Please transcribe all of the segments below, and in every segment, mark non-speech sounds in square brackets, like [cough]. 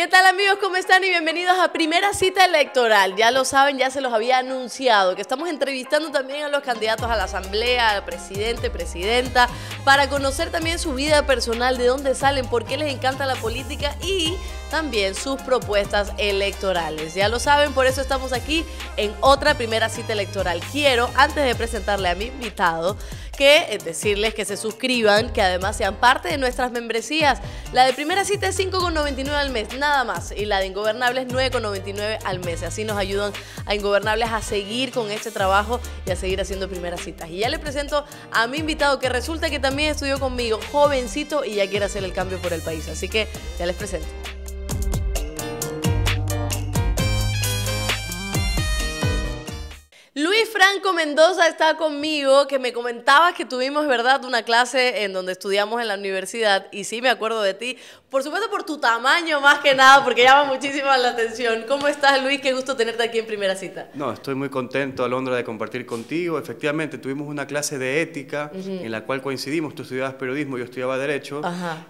¿Qué tal amigos? ¿Cómo están? Y bienvenidos a Primera Cita Electoral. Ya lo saben, ya se los había anunciado que estamos entrevistando también a los candidatos a la Asamblea, al presidente, presidenta, para conocer también su vida personal, de dónde salen, por qué les encanta la política y también sus propuestas electorales. Ya lo saben, por eso estamos aquí en otra Primera Cita Electoral. Quiero, antes de presentarle a mi invitado, que eh, decirles que se suscriban, que además sean parte de nuestras membresías. La de primera cita es 5,99 al mes, nada más. Y la de Ingobernables 9,99 al mes. Así nos ayudan a Ingobernables a seguir con este trabajo y a seguir haciendo primeras citas. Y ya les presento a mi invitado que resulta que también estudió conmigo, jovencito, y ya quiere hacer el cambio por el país. Así que ya les presento. Luis Franco Mendoza está conmigo, que me comentabas que tuvimos, ¿verdad?, una clase en donde estudiamos en la universidad y sí me acuerdo de ti por supuesto por tu tamaño más que nada, porque llama muchísimo la atención. ¿Cómo estás Luis? Qué gusto tenerte aquí en primera cita. No, estoy muy contento, Alondra, de compartir contigo. Efectivamente, tuvimos una clase de ética en la cual coincidimos. Tú estudiabas periodismo, yo estudiaba derecho.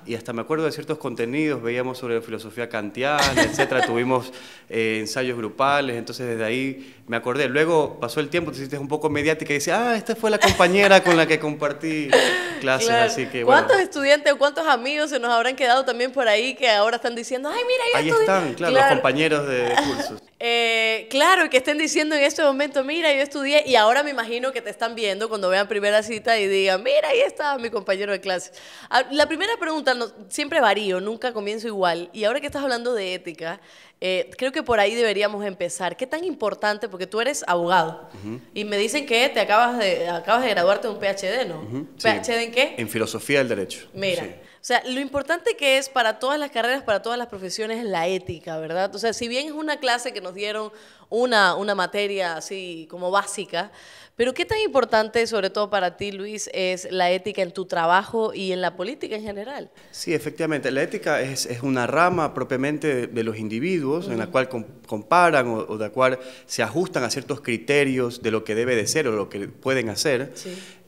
Y hasta me acuerdo de ciertos contenidos, veíamos sobre filosofía kantiana, [laughs] etcétera. tuvimos eh, ensayos grupales, entonces desde ahí me acordé. Luego pasó el tiempo, te hiciste un poco mediática y dices, ah, esta fue la compañera con la que compartí [laughs] clases. Así que, ¿Cuántos estudiantes cuántos amigos se nos habrán quedado también? por ahí que ahora están diciendo, ay, mira, yo Ahí están, claro, los compañeros de [laughs] cursos. Eh, claro, que estén diciendo en este momento, mira, yo estudié, y ahora me imagino que te están viendo cuando vean primera cita y digan, mira, ahí está mi compañero de clase. Ah, la primera pregunta, siempre varío, nunca comienzo igual, y ahora que estás hablando de ética, eh, creo que por ahí deberíamos empezar. ¿Qué tan importante? Porque tú eres abogado y me dicen que te acabas de, acabas de graduarte de un PhD, ¿no? ¿PhD en qué? En filosofía del derecho. Mira. O sea, lo importante que es para todas las carreras, para todas las profesiones, es la ética, ¿verdad? O sea, si bien es una clase que nos dieron una, materia así como básica. Pero qué tan importante, sobre todo para ti, Luis, es la ética en tu trabajo y en la política en general. Sí, efectivamente. La ética es, una rama propiamente de, los individuos en la cual comparan o, de la cual se ajustan a ciertos criterios de lo que debe de ser o lo que pueden hacer.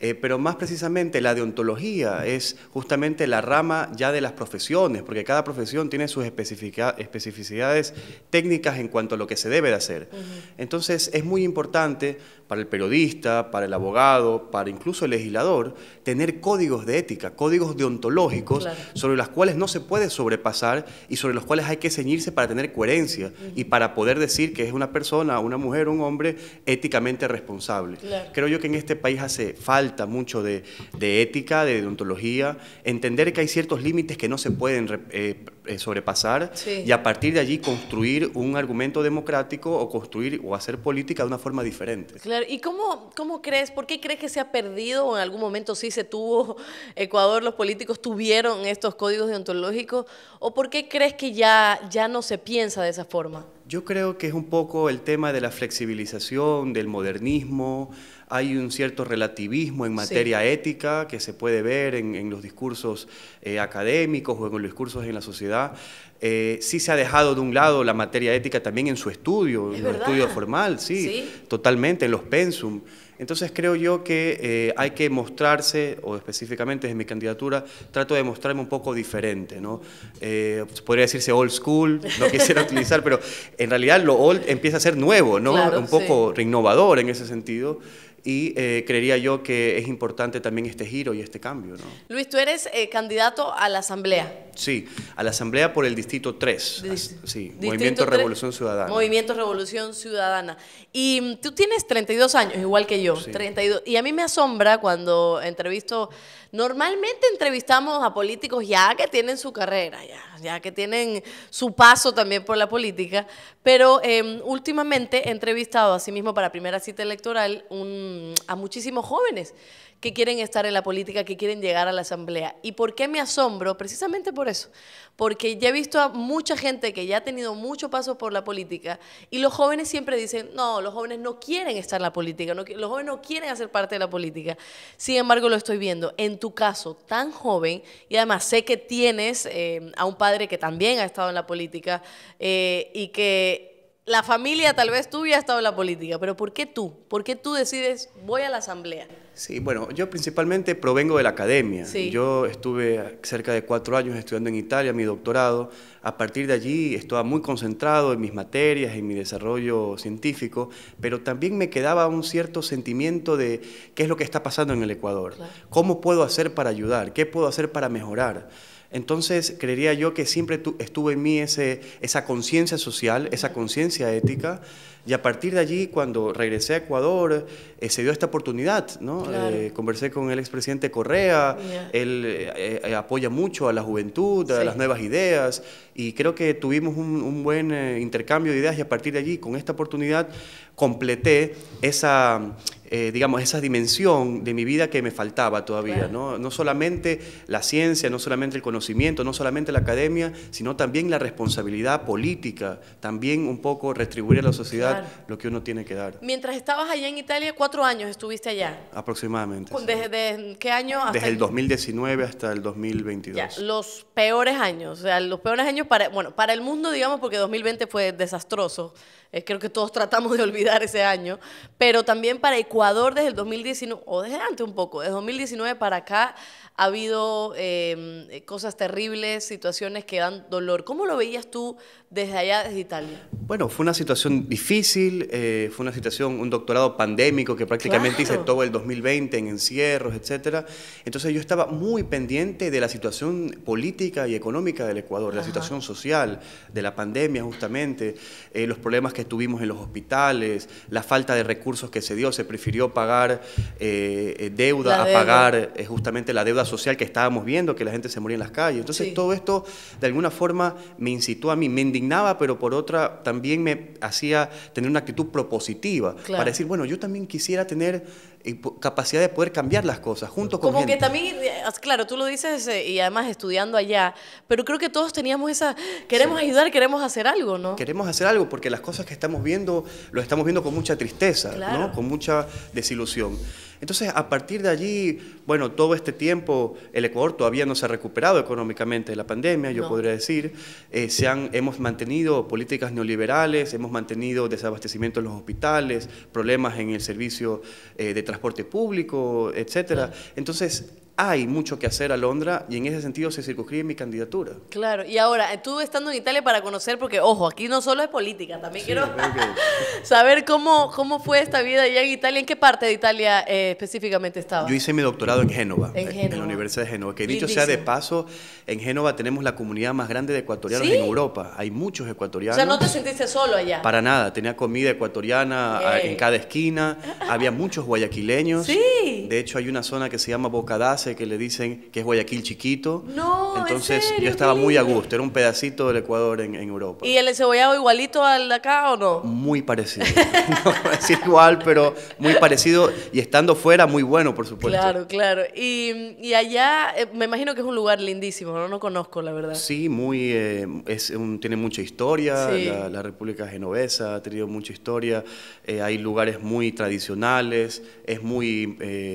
Eh, pero más precisamente la deontología es justamente la rama ya de las profesiones, porque cada profesión tiene sus especificidades técnicas en cuanto a lo que se debe de hacer. Entonces es muy importante para el periodista, para el abogado, para incluso el legislador, tener códigos de ética, códigos deontológicos sobre los cuales no se puede sobrepasar y sobre los cuales hay que ceñirse para tener coherencia y para poder decir que es una persona, una mujer, un hombre éticamente responsable. Creo yo que en este país hace falta mucho de, ética, de deontología, entender que hay ciertos límites que no se pueden eh, eh, sobrepasar y a partir de allí construir un argumento democrático o construir o hacer política de una forma diferente. Claro. ¿y cómo, crees, por qué crees que se ha perdido o en algún momento sí se tuvo [laughs] Ecuador, los políticos tuvieron estos códigos deontológicos o por qué crees que ya, ya no se piensa de esa forma? Yo creo que es un poco el tema de la flexibilización, del modernismo, hay un cierto relativismo en materia ética que se puede ver en, los discursos eh, académicos o en los discursos en la sociedad. Eh, sí se ha dejado de un lado la materia ética también en su estudio, en el estudio formal, sí, totalmente, en los pensum. Entonces creo yo que eh, hay que mostrarse, o específicamente desde mi candidatura, trato de mostrarme un poco diferente, ¿no? podría decirse old school, no [laughs] quisiera utilizar, pero en realidad lo old empieza a ser nuevo, ¿no? un poco sí. innovador en ese sentido. Y eh, creería yo que es importante también este giro y este cambio. ¿no? Luis, tú eres eh, candidato a la Asamblea. Sí, a la Asamblea por el Distrito 3. sí, Movimiento Revolución Ciudadana. Movimiento Revolución Ciudadana. Y mm, tú tienes 32 años, igual que yo. 32. Y a mí me asombra cuando entrevisto. Normalmente entrevistamos a políticos ya que tienen su carrera, ya, ya que tienen su paso también por la política. Pero em, últimamente he entrevistado, asimismo, para primera cita electoral, un a muchísimos jóvenes que quieren estar en la política, que quieren llegar a la asamblea. ¿Y por qué me asombro? Precisamente por eso, porque ya he visto a mucha gente que ya ha tenido mucho paso por la política y los jóvenes siempre dicen, no, los jóvenes no quieren estar en la política, no, los jóvenes no quieren hacer parte de la política. Sin embargo, lo estoy viendo en tu caso, tan joven, y además sé que tienes eh, a un padre que también ha estado en la política eh, y que la familia tal vez ya has estado en la política, pero ¿por qué tú? ¿Por qué tú decides voy a la asamblea? Sí, bueno, yo principalmente provengo de la academia. Yo estuve cerca de cuatro años estudiando en Italia mi doctorado. A partir de allí estaba muy concentrado en mis materias, en mi desarrollo científico, pero también me quedaba un cierto sentimiento de qué es lo que está pasando en el Ecuador, cómo puedo hacer para ayudar, qué puedo hacer para mejorar. Entonces, creería yo que siempre estuvo en mí esa conciencia social, esa conciencia ética y a partir de allí, cuando regresé a Ecuador, eh, se dio esta oportunidad, ¿no? Eh, conversé con el expresidente Correa, él eh, apoya mucho a la juventud, a las nuevas ideas, y creo que tuvimos un, buen intercambio de ideas y a partir de allí, con esta oportunidad, completé esa... digamos, esa dimensión de mi vida que me faltaba todavía, ¿no? No solamente la ciencia, no solamente el conocimiento, no solamente la academia, sino también la responsabilidad política, también un poco retribuir a la sociedad lo que uno tiene que dar. Mientras estabas allá en Italia, cuatro años estuviste allá. Aproximadamente. ¿Desde, qué año Desde el 2019 hasta el 2022. los peores años, o sea, los peores años para, bueno, para el mundo, digamos, porque 2020 fue desastroso. Eh, creo que todos tratamos de olvidar ese año, pero también para Ecuador desde el 2019, o desde antes un poco, desde 2019 para acá ha habido em, eh, cosas terribles, situaciones que dan dolor. ¿Cómo lo veías tú desde allá, desde Italia? Bueno, fue una situación difícil, eh, fue una situación, un doctorado pandémico que prácticamente hice todo el 2020 en encierros, etc. Entonces yo estaba muy pendiente de la situación política y económica del Ecuador, de la situación social, de la pandemia justamente, los problemas que estuvimos en los hospitales, la falta de recursos que se dio, se prefirió pagar eh, eh, deuda a pagar eh, justamente la deuda social que estábamos viendo, que la gente se moría en las calles. Entonces todo esto de alguna forma me incitó a mí, me indignaba, pero por otra también me hacía tener una actitud propositiva, para decir, bueno, yo también quisiera tener capacidad de poder cambiar las cosas junto con Como que también, eh, claro, tú lo dices eh, y además estudiando allá, pero creo que todos teníamos esa, queremos ayudar, queremos hacer algo, ¿no? Queremos hacer algo porque las cosas que estamos viendo, lo estamos viendo con mucha tristeza, ¿no? Con mucha desilusión. Entonces, a partir de allí, bueno, todo este tiempo, el Ecuador todavía no se ha recuperado económicamente de la pandemia, yo podría decir, eh, se han, hemos mantenido políticas neoliberales, hemos mantenido desabastecimiento en los hospitales, problemas en el servicio eh, de transporte público, etc. Entonces, hay mucho que hacer a Londra y en ese sentido se circunscribe mi candidatura. Claro, y ahora, tú estando en Italia para conocer, porque ojo, aquí no solo es política, también quiero [laughs] saber cómo, cómo fue esta vida allá en Italia, en qué parte de Italia eh, específicamente estaba. Yo hice mi doctorado en Génova, en, en, la Universidad de Génova, que dicho sea de paso, en Génova tenemos la comunidad más grande de ecuatorianos en Europa, hay muchos ecuatorianos. O sea, no te sentiste solo allá. Para nada, tenía comida ecuatoriana ah, en cada esquina, había muchos guayaquileños. Sí. De hecho, hay una zona que se llama Bocadace, que le dicen que es Guayaquil chiquito. Entonces yo estaba muy a gusto, era un pedacito del Ecuador en, Europa. ¿Y el cebollado igualito al de acá o no? Muy parecido. [laughs] no igual, pero muy parecido y estando fuera muy bueno, por supuesto. Claro, claro. Y, allá eh, me imagino que es un lugar lindísimo, no, no conozco la verdad. Sí, muy, eh, tiene mucha historia, la, República Genovesa ha tenido mucha historia, eh, hay lugares muy tradicionales, es muy,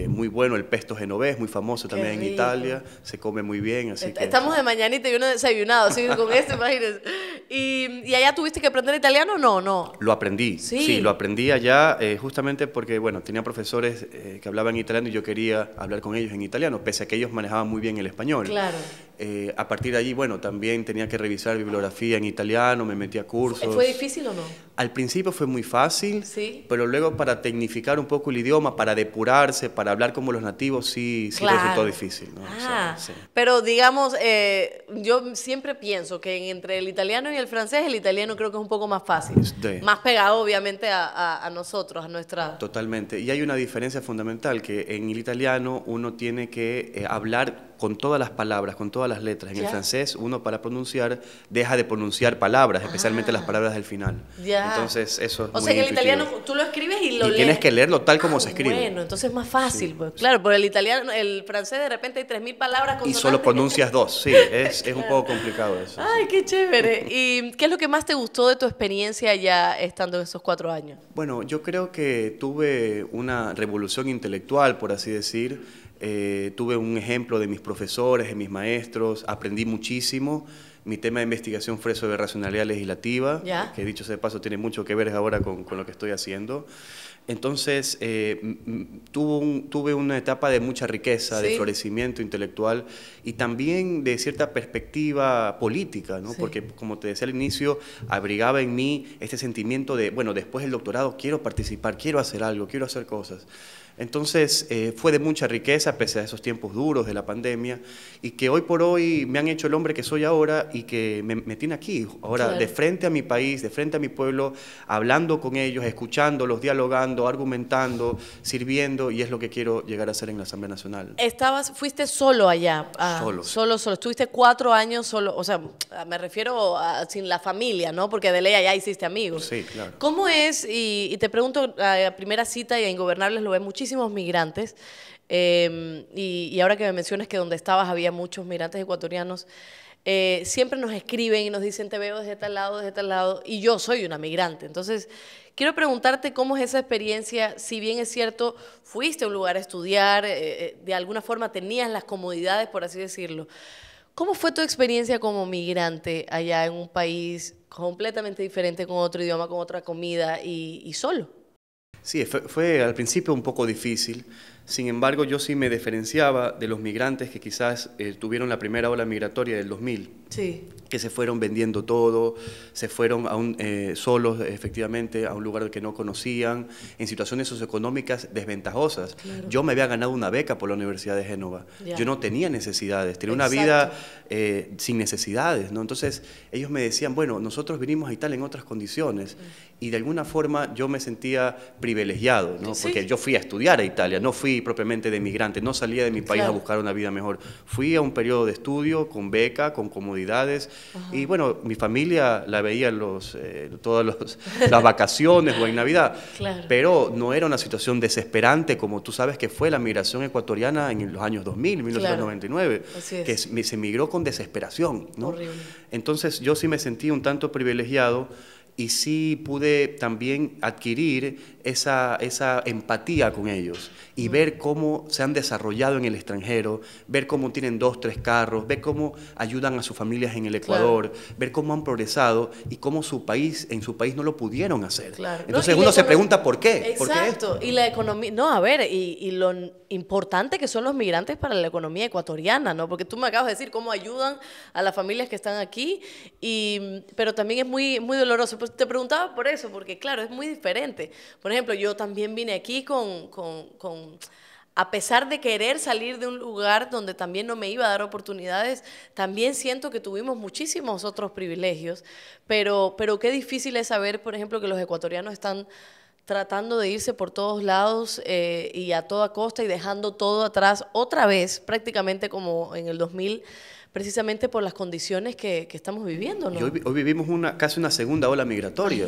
muy bueno el pesto genovés, muy famoso también en Italia, se come muy bien, así Estamos que... Estamos de mañanita y uno desayunado, así con esto, imagínense. ¿Y, ¿Y, allá tuviste que aprender italiano no? no? Lo aprendí, sí, lo aprendí allá eh, justamente porque, bueno, tenía profesores eh, que hablaban italiano y yo quería hablar con ellos en italiano, pese a que ellos manejaban muy bien el español. Claro. Eh, a partir de allí, bueno, también tenía que revisar bibliografía en italiano, me metí a cursos. ¿Fue difícil o no? Al principio fue muy fácil, ¿Sí? pero luego para tecnificar un poco el idioma, para depurarse, para hablar como los nativos, sí, sí resultó difícil. Ah, pero digamos, eh, yo siempre pienso que entre el italiano y el francés, el italiano creo que es un poco más fácil. Más pegado, obviamente, a, nosotros, a nuestra... Totalmente. Y hay una diferencia fundamental, que en el italiano uno tiene que eh, hablar con todas las palabras, con todas las letras. En el francés, uno para pronunciar deja de pronunciar palabras, especialmente las ah. palabras del final. Entonces, eso es O sea, que el italiano tú lo escribes y lo y lees. Tienes que leerlo tal como ah, se escribe. Bueno, entonces es más fácil. Pues. Claro, porque el italiano, el francés de repente hay 3.000 palabras. Y solo pronuncias dos, sí, [laughs] es, un poco complicado eso. Ay, qué chévere. [laughs] ¿Y qué es lo que más te gustó de tu experiencia ya estando en esos cuatro años? Bueno, yo creo que tuve una revolución intelectual, por así decir eh, tuve un ejemplo de mis profesores, de mis maestros, aprendí muchísimo. Mi tema de investigación fue sobre racionalidad legislativa, que dicho sea de paso tiene mucho que ver ahora con, lo que estoy haciendo. Entonces, eh, tuve una etapa de mucha riqueza, de florecimiento intelectual y también de cierta perspectiva política, porque como te decía al inicio, abrigaba en mí este sentimiento de, bueno, después del doctorado quiero participar, quiero hacer algo, quiero hacer cosas. Entonces eh, fue de mucha riqueza, pese a esos tiempos duros de la pandemia, y que hoy por hoy me han hecho el hombre que soy ahora y que me, tiene aquí, ahora de frente a mi país, de frente a mi pueblo, hablando con ellos, escuchándolos, dialogando, argumentando, sirviendo, y es lo que quiero llegar a hacer en la Asamblea Nacional. Estabas, fuiste solo allá. Ah, solo. Solo, solo. Estuviste cuatro años solo, o sea, me refiero a, sin la familia, ¿no? Porque de ley allá hiciste amigos. Sí, claro. ¿Cómo es? Y, te pregunto, a primera cita y a Ingobernables lo ve muchísimo muchísimos migrantes. Em, y, ahora que me mencionas que donde estabas había muchos migrantes ecuatorianos, eh, siempre nos escriben y nos dicen, te veo desde tal lado, desde tal lado, y yo soy una migrante. Entonces, quiero preguntarte cómo es esa experiencia, si bien es cierto, fuiste a un lugar a estudiar, eh, eh, de alguna forma tenías las comodidades, por así decirlo. ¿Cómo fue tu experiencia como migrante allá en un país completamente diferente, con otro idioma, con otra comida y solo? Sí, fue, al principio un poco difícil, sin embargo yo sí me diferenciaba de los migrantes que quizás eh, tuvieron la primera ola migratoria del 2000. Sí que se fueron vendiendo todo, se fueron a un, eh, solos efectivamente a un lugar que no conocían, en situaciones socioeconómicas desventajosas. Yo me había ganado una beca por la Universidad de Génova, yo no tenía necesidades, tenía una vida eh, sin necesidades, ¿no? Entonces ellos me decían, bueno, nosotros vinimos a Italia en otras condiciones y de alguna forma yo me sentía privilegiado, ¿no? Porque yo fui a estudiar a Italia, no fui propiamente de migrante, no salía de mi país a buscar una vida mejor, fui a un periodo de estudio con beca, con comodidades, y bueno, mi familia la veía los, eh, todas [laughs] las vacaciones o en Navidad, pero no era una situación desesperante como tú sabes que fue la migración ecuatoriana en los años 2000, 1999, que se migró con desesperación. ¿no? Entonces yo sí me sentí un tanto privilegiado y sí pude también adquirir esa, esa empatía con ellos y mm. ver cómo se han desarrollado en el extranjero, ver cómo tienen dos, tres carros, ver cómo ayudan a sus familias en el Ecuador, ver cómo han progresado y cómo su país, en su país no lo pudieron hacer. Entonces uno se pregunta por qué. Exacto. y la economía, no, a ver, y, lo importante que son los migrantes para la economía ecuatoriana, ¿no? Porque tú me acabas de decir cómo ayudan a las familias que están aquí, y, pero también es muy, muy doloroso pues, te preguntaba por eso, porque claro, es muy diferente. Por ejemplo, yo también vine aquí con, a pesar de querer salir de un lugar donde también no me iba a dar oportunidades, también siento que tuvimos muchísimos otros privilegios, pero, pero qué difícil es saber, por ejemplo, que los ecuatorianos están tratando de irse por todos lados eh, y a toda costa y dejando todo atrás otra vez, prácticamente como en el 2000 precisamente por las condiciones que, estamos viviendo. Hoy, vivimos una, casi una segunda ola migratoria.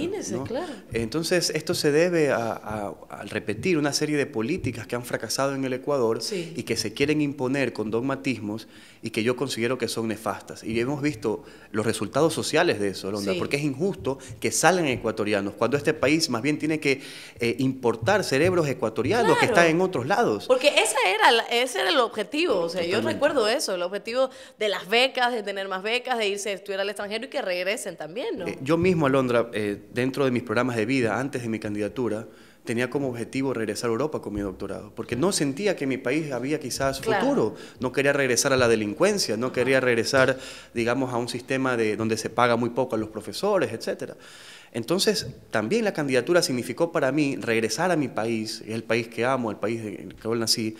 Entonces, esto se debe al repetir una serie de políticas que han fracasado en el Ecuador y que se quieren imponer con dogmatismos y que yo considero que son nefastas. Y hemos visto los resultados sociales de eso, porque es injusto que salgan ecuatorianos cuando este país más bien tiene que eh, importar cerebros ecuatorianos que están en otros lados. Porque ese era, ese el objetivo. yo recuerdo eso, el objetivo de la becas, de tener más becas, de irse a estudiar al extranjero y que regresen también, ¿no? Eh, yo mismo, Alondra, eh, dentro de mis programas de vida, antes de mi candidatura, tenía como objetivo regresar a Europa con mi doctorado, porque no sentía que mi país había quizás futuro, no quería regresar a la delincuencia, no quería regresar, digamos, a un sistema de, donde se paga muy poco a los profesores, etc. Entonces, también la candidatura significó para mí regresar a mi país, el país que amo, el país en el que nací,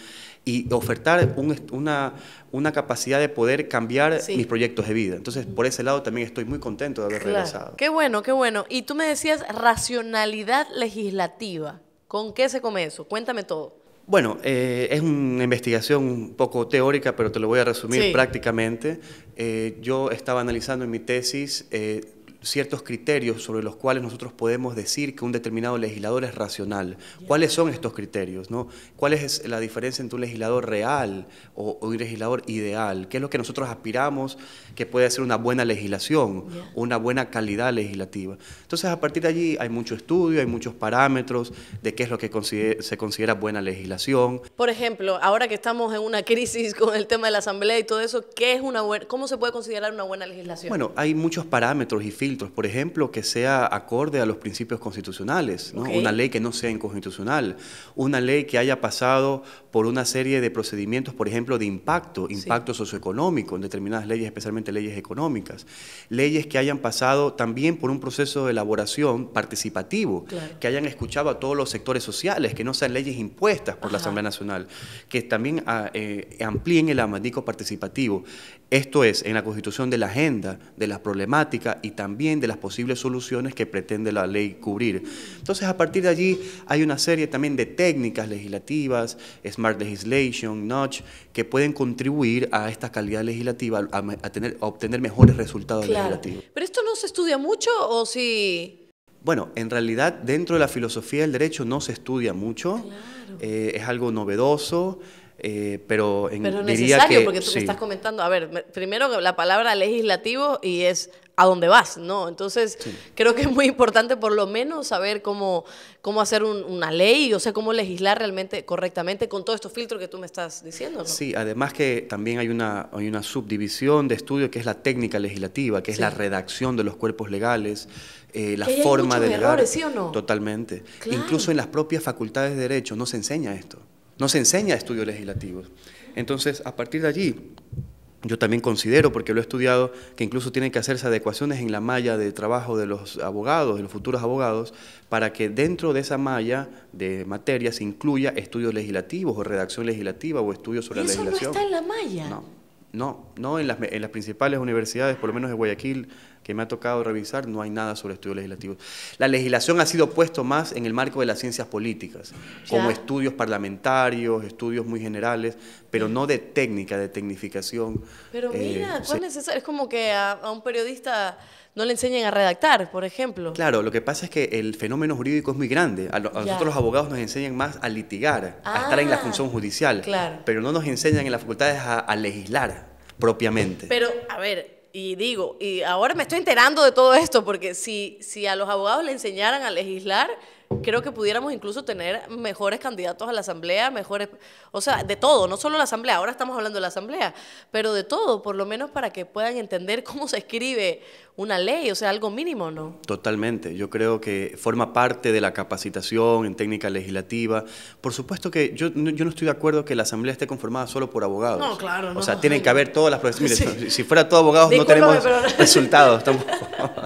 y ofertar una, una capacidad de poder cambiar mis proyectos de vida. Entonces, por ese lado también estoy muy contento de haber regresado. Qué bueno, qué bueno. Y tú me decías racionalidad legislativa. ¿Con qué se comenzó Cuéntame todo. Bueno, eh, es una investigación un poco teórica, pero te lo voy a resumir prácticamente. Eh, yo estaba analizando en mi tesis eh, ciertos criterios sobre los cuales nosotros podemos decir que un determinado legislador es racional. ¿Cuáles son estos criterios? No? ¿Cuál es la diferencia entre un legislador real o, un legislador ideal? ¿Qué es lo que nosotros aspiramos que puede ser una buena legislación, una buena calidad legislativa? Entonces, a partir de allí hay mucho estudio, hay muchos parámetros de qué es lo que se considera buena legislación. Por ejemplo, ahora que estamos en una crisis con el tema de la asamblea y todo eso, ¿qué es una ¿cómo se puede considerar una buena legislación? Bueno, hay muchos parámetros y filtros por ejemplo, que sea acorde a los principios constitucionales, una ley que no sea inconstitucional, una ley que haya pasado por una serie de procedimientos, por ejemplo, de impacto, impacto socioeconómico en determinadas leyes, especialmente leyes económicas, leyes que hayan pasado también por un proceso de elaboración participativo, que hayan escuchado a todos los sectores sociales, que no sean leyes impuestas por la Asamblea Nacional, que también ah, eh, amplíen el abanico participativo. Esto es, en la constitución de la agenda, de la problemática y también de las posibles soluciones que pretende la ley cubrir. Entonces, a partir de allí hay una serie también de técnicas legislativas, Smart Legislation, Notch, que pueden contribuir a esta calidad legislativa, a, tener, obtener mejores resultados legislativos. ¿Pero esto no se estudia mucho o sí? Bueno, en realidad dentro de la filosofía del derecho no se estudia mucho, eh, es algo novedoso, eh, pero, en, pero necesario, porque tú me estás comentando, a ver, primero la palabra legislativo y es a dónde vas, ¿no? Entonces, creo que es muy importante por lo menos saber cómo, cómo hacer una ley, o sea, cómo legislar realmente correctamente con todos estos filtros que tú me estás diciendo. Sí, además que también hay una, hay una subdivisión de estudio que es la técnica legislativa, que es la redacción de los cuerpos legales, eh, la forma de... Errores, ¿sí o no? Totalmente. Incluso en las propias facultades de derecho no se enseña esto, no se enseña estudios legislativos. Entonces, a partir de allí yo también considero, porque lo he estudiado, que incluso tienen que hacerse adecuaciones en la malla de trabajo de los abogados, de los futuros abogados, para que dentro de esa malla de materias se incluya estudios legislativos o redacción legislativa o estudios sobre eso la legislación. no está en la malla? No, no, en las, en las principales universidades, por lo menos de Guayaquil, que me ha tocado revisar, no hay nada sobre estudios legislativos. La legislación ha sido puesto más en el marco de las ciencias políticas, como estudios parlamentarios, estudios muy generales, pero no de técnica, de tecnificación. Pero eh, mira, es como que a, un periodista no le enseñen a redactar, por ejemplo. Claro, lo que pasa es que el fenómeno jurídico es muy grande. A, nosotros los abogados nos enseñan más a litigar, a estar en la ah, función judicial, claro. pero no nos enseñan en las facultades a legislar propiamente. Pero, a ver, y digo, y ahora me estoy enterando de todo esto, porque si, si a los abogados le enseñaran a legislar, creo que pudiéramos incluso tener mejores candidatos a la asamblea, mejores, o sea, de todo, no solo la asamblea, ahora estamos hablando de la asamblea, pero de todo, por lo menos para que puedan entender cómo se escribe una ley, o sea, algo mínimo, ¿no? Totalmente, yo creo que forma parte de la capacitación en técnica legislativa. Por supuesto que yo, no estoy de acuerdo que la Asamblea esté conformada solo por abogados. No, claro, O sea, tienen que haber todas las profesiones. si fuera todo abogados no tenemos [laughs] resultados tampoco. [laughs]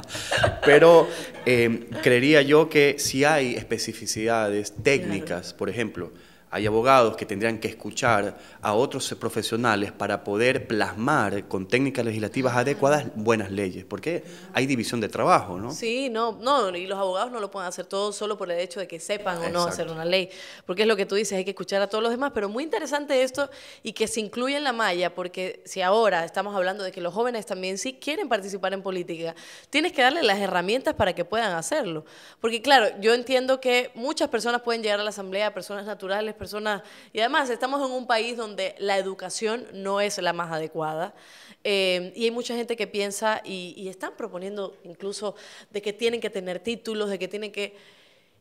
pero eh, creería yo que si hay especificidades técnicas, por ejemplo, hay abogados que tendrían que escuchar a otros profesionales para poder plasmar con técnicas legislativas adecuadas buenas leyes, porque hay división de trabajo, ¿no? Sí, no, no, y los abogados no lo pueden hacer todo solo por el hecho de que sepan o no hacer una ley, porque es lo que tú dices, hay que escuchar a todos los demás, pero muy interesante esto y que se incluye en la malla, porque si ahora estamos hablando de que los jóvenes también sí quieren participar en política, tienes que darle las herramientas para que puedan hacerlo, porque claro, yo entiendo que muchas personas pueden llegar a la asamblea, personas naturales, personas, y además estamos en un país donde la educación no es la más adecuada, eh, y hay mucha gente que piensa y, y están proponiendo incluso de que tienen que tener títulos, de que tienen que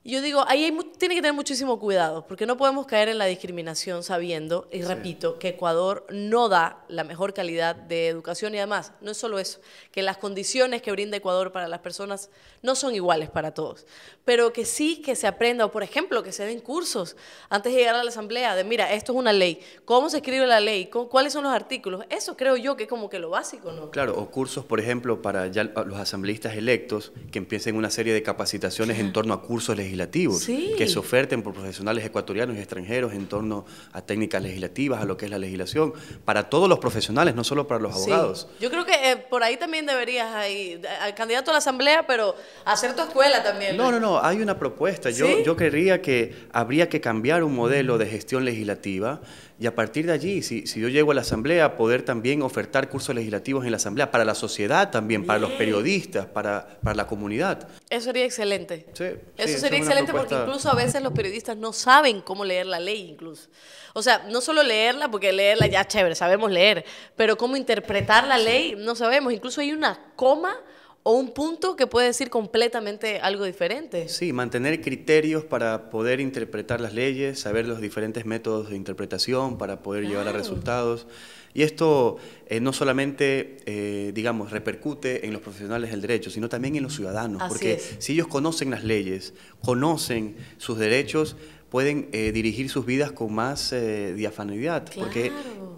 yo digo, ahí tiene que tener muchísimo cuidado, porque no podemos caer en la discriminación sabiendo, y repito, que Ecuador no da la mejor calidad de educación y además, no es solo eso, que las condiciones que brinda Ecuador para las personas no son iguales para todos, pero que sí que se aprenda, o por ejemplo, que se den cursos antes de llegar a la asamblea de, mira, esto es una ley, cómo se escribe la ley, cuáles son los artículos, eso creo yo que es como que lo básico, ¿no? Claro, o cursos, por ejemplo, para ya los asambleístas electos que empiecen una serie de capacitaciones en torno a cursos legislativos legislativos, que se oferten por profesionales ecuatorianos y extranjeros en torno a técnicas legislativas, a lo que es la legislación, para todos los profesionales, no solo para los abogados. Yo creo que eh, por ahí también deberías, ahí, al candidato a la asamblea, pero hacer tu escuela también. No, no, no, hay una propuesta. Yo, yo querría que habría que cambiar un modelo de gestión legislativa y a partir de allí, si, yo llego a la Asamblea, poder también ofertar cursos legislativos en la Asamblea, para la sociedad también, para los periodistas, para, para la comunidad. Eso sería excelente. Sí, eso sería excelente porque incluso a veces los periodistas no saben cómo leer la ley, incluso. O sea, no solo leerla, porque leerla ya es chévere, sabemos leer, pero cómo interpretar la ley no sabemos. Incluso hay una coma o un punto que puede decir completamente algo diferente. Sí, mantener criterios para poder interpretar las leyes, saber los diferentes métodos de interpretación para poder llevar a resultados. Y esto eh, no solamente, eh, digamos, repercute en los profesionales del derecho, sino también en los ciudadanos, porque si ellos conocen las leyes, conocen sus derechos, pueden eh, dirigir sus vidas con más eh, diafanidad, porque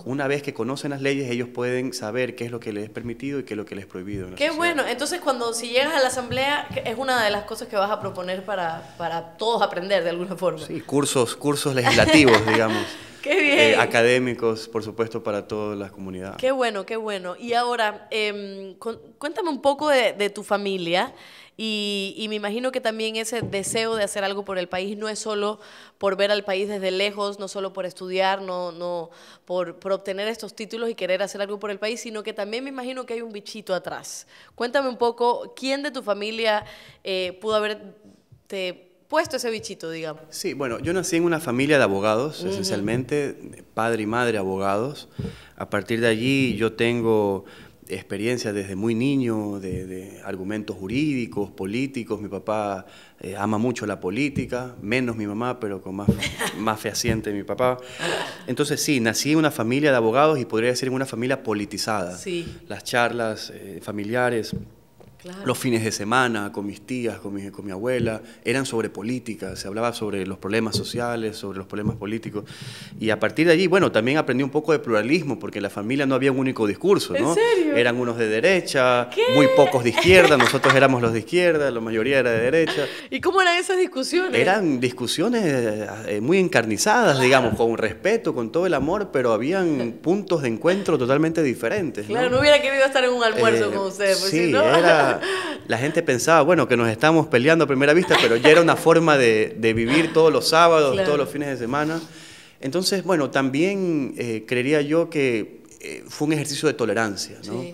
una vez que conocen las leyes, ellos pueden saber qué es lo que les es permitido y qué es lo que les es prohibido. qué bueno, entonces cuando si llegas a la asamblea, es una de las cosas que vas a proponer para, para todos aprender de alguna forma. Sí, cursos, cursos legislativos, [laughs] digamos. Qué bien. Eh, académicos, por supuesto, para toda las comunidad. Qué bueno, qué bueno. Y ahora, em, cuéntame un poco de, de tu familia. Y, me imagino que también ese deseo de hacer algo por el país no es solo por ver al país desde lejos, no solo por estudiar, no, no por, por, obtener estos títulos y querer hacer algo por el país, sino que también me imagino que hay un bichito atrás. Cuéntame un poco, ¿quién de tu familia eh, pudo haberte puesto ese bichito, digamos? Sí, bueno, yo nací en una familia de abogados, esencialmente, padre y madre abogados. A partir de allí yo tengo Experiencia desde muy niño, de, argumentos jurídicos, políticos. Mi papá eh, ama mucho la política, menos mi mamá, pero con más, [laughs] más fehaciente mi papá. Entonces sí, nací en una familia de abogados y podría decir en una familia politizada. Las charlas eh, familiares los fines de semana, con mis tías, con mi, abuela, eran sobre política, se hablaba sobre los problemas sociales, sobre los problemas políticos. Y a partir de allí, bueno, también aprendí un poco de pluralismo, porque en la familia no había un único discurso, ¿no? ¿En serio? Eran unos de derecha, muy pocos de izquierda, nosotros éramos los de izquierda, la mayoría era de derecha. ¿Y cómo eran esas discusiones? Eran discusiones eh, muy encarnizadas, digamos, con respeto, con todo el amor, pero habían eh. puntos de encuentro totalmente diferentes. Claro, no, hubiera querido estar en un almuerzo eh, con ustedes, pues si no... [laughs] la gente pensaba, bueno, que nos estábamos peleando a primera vista, pero ya era una forma de, vivir todos los sábados, todos los fines de semana. Entonces, bueno, también eh, creería yo que eh, fue un ejercicio de tolerancia, ¿no?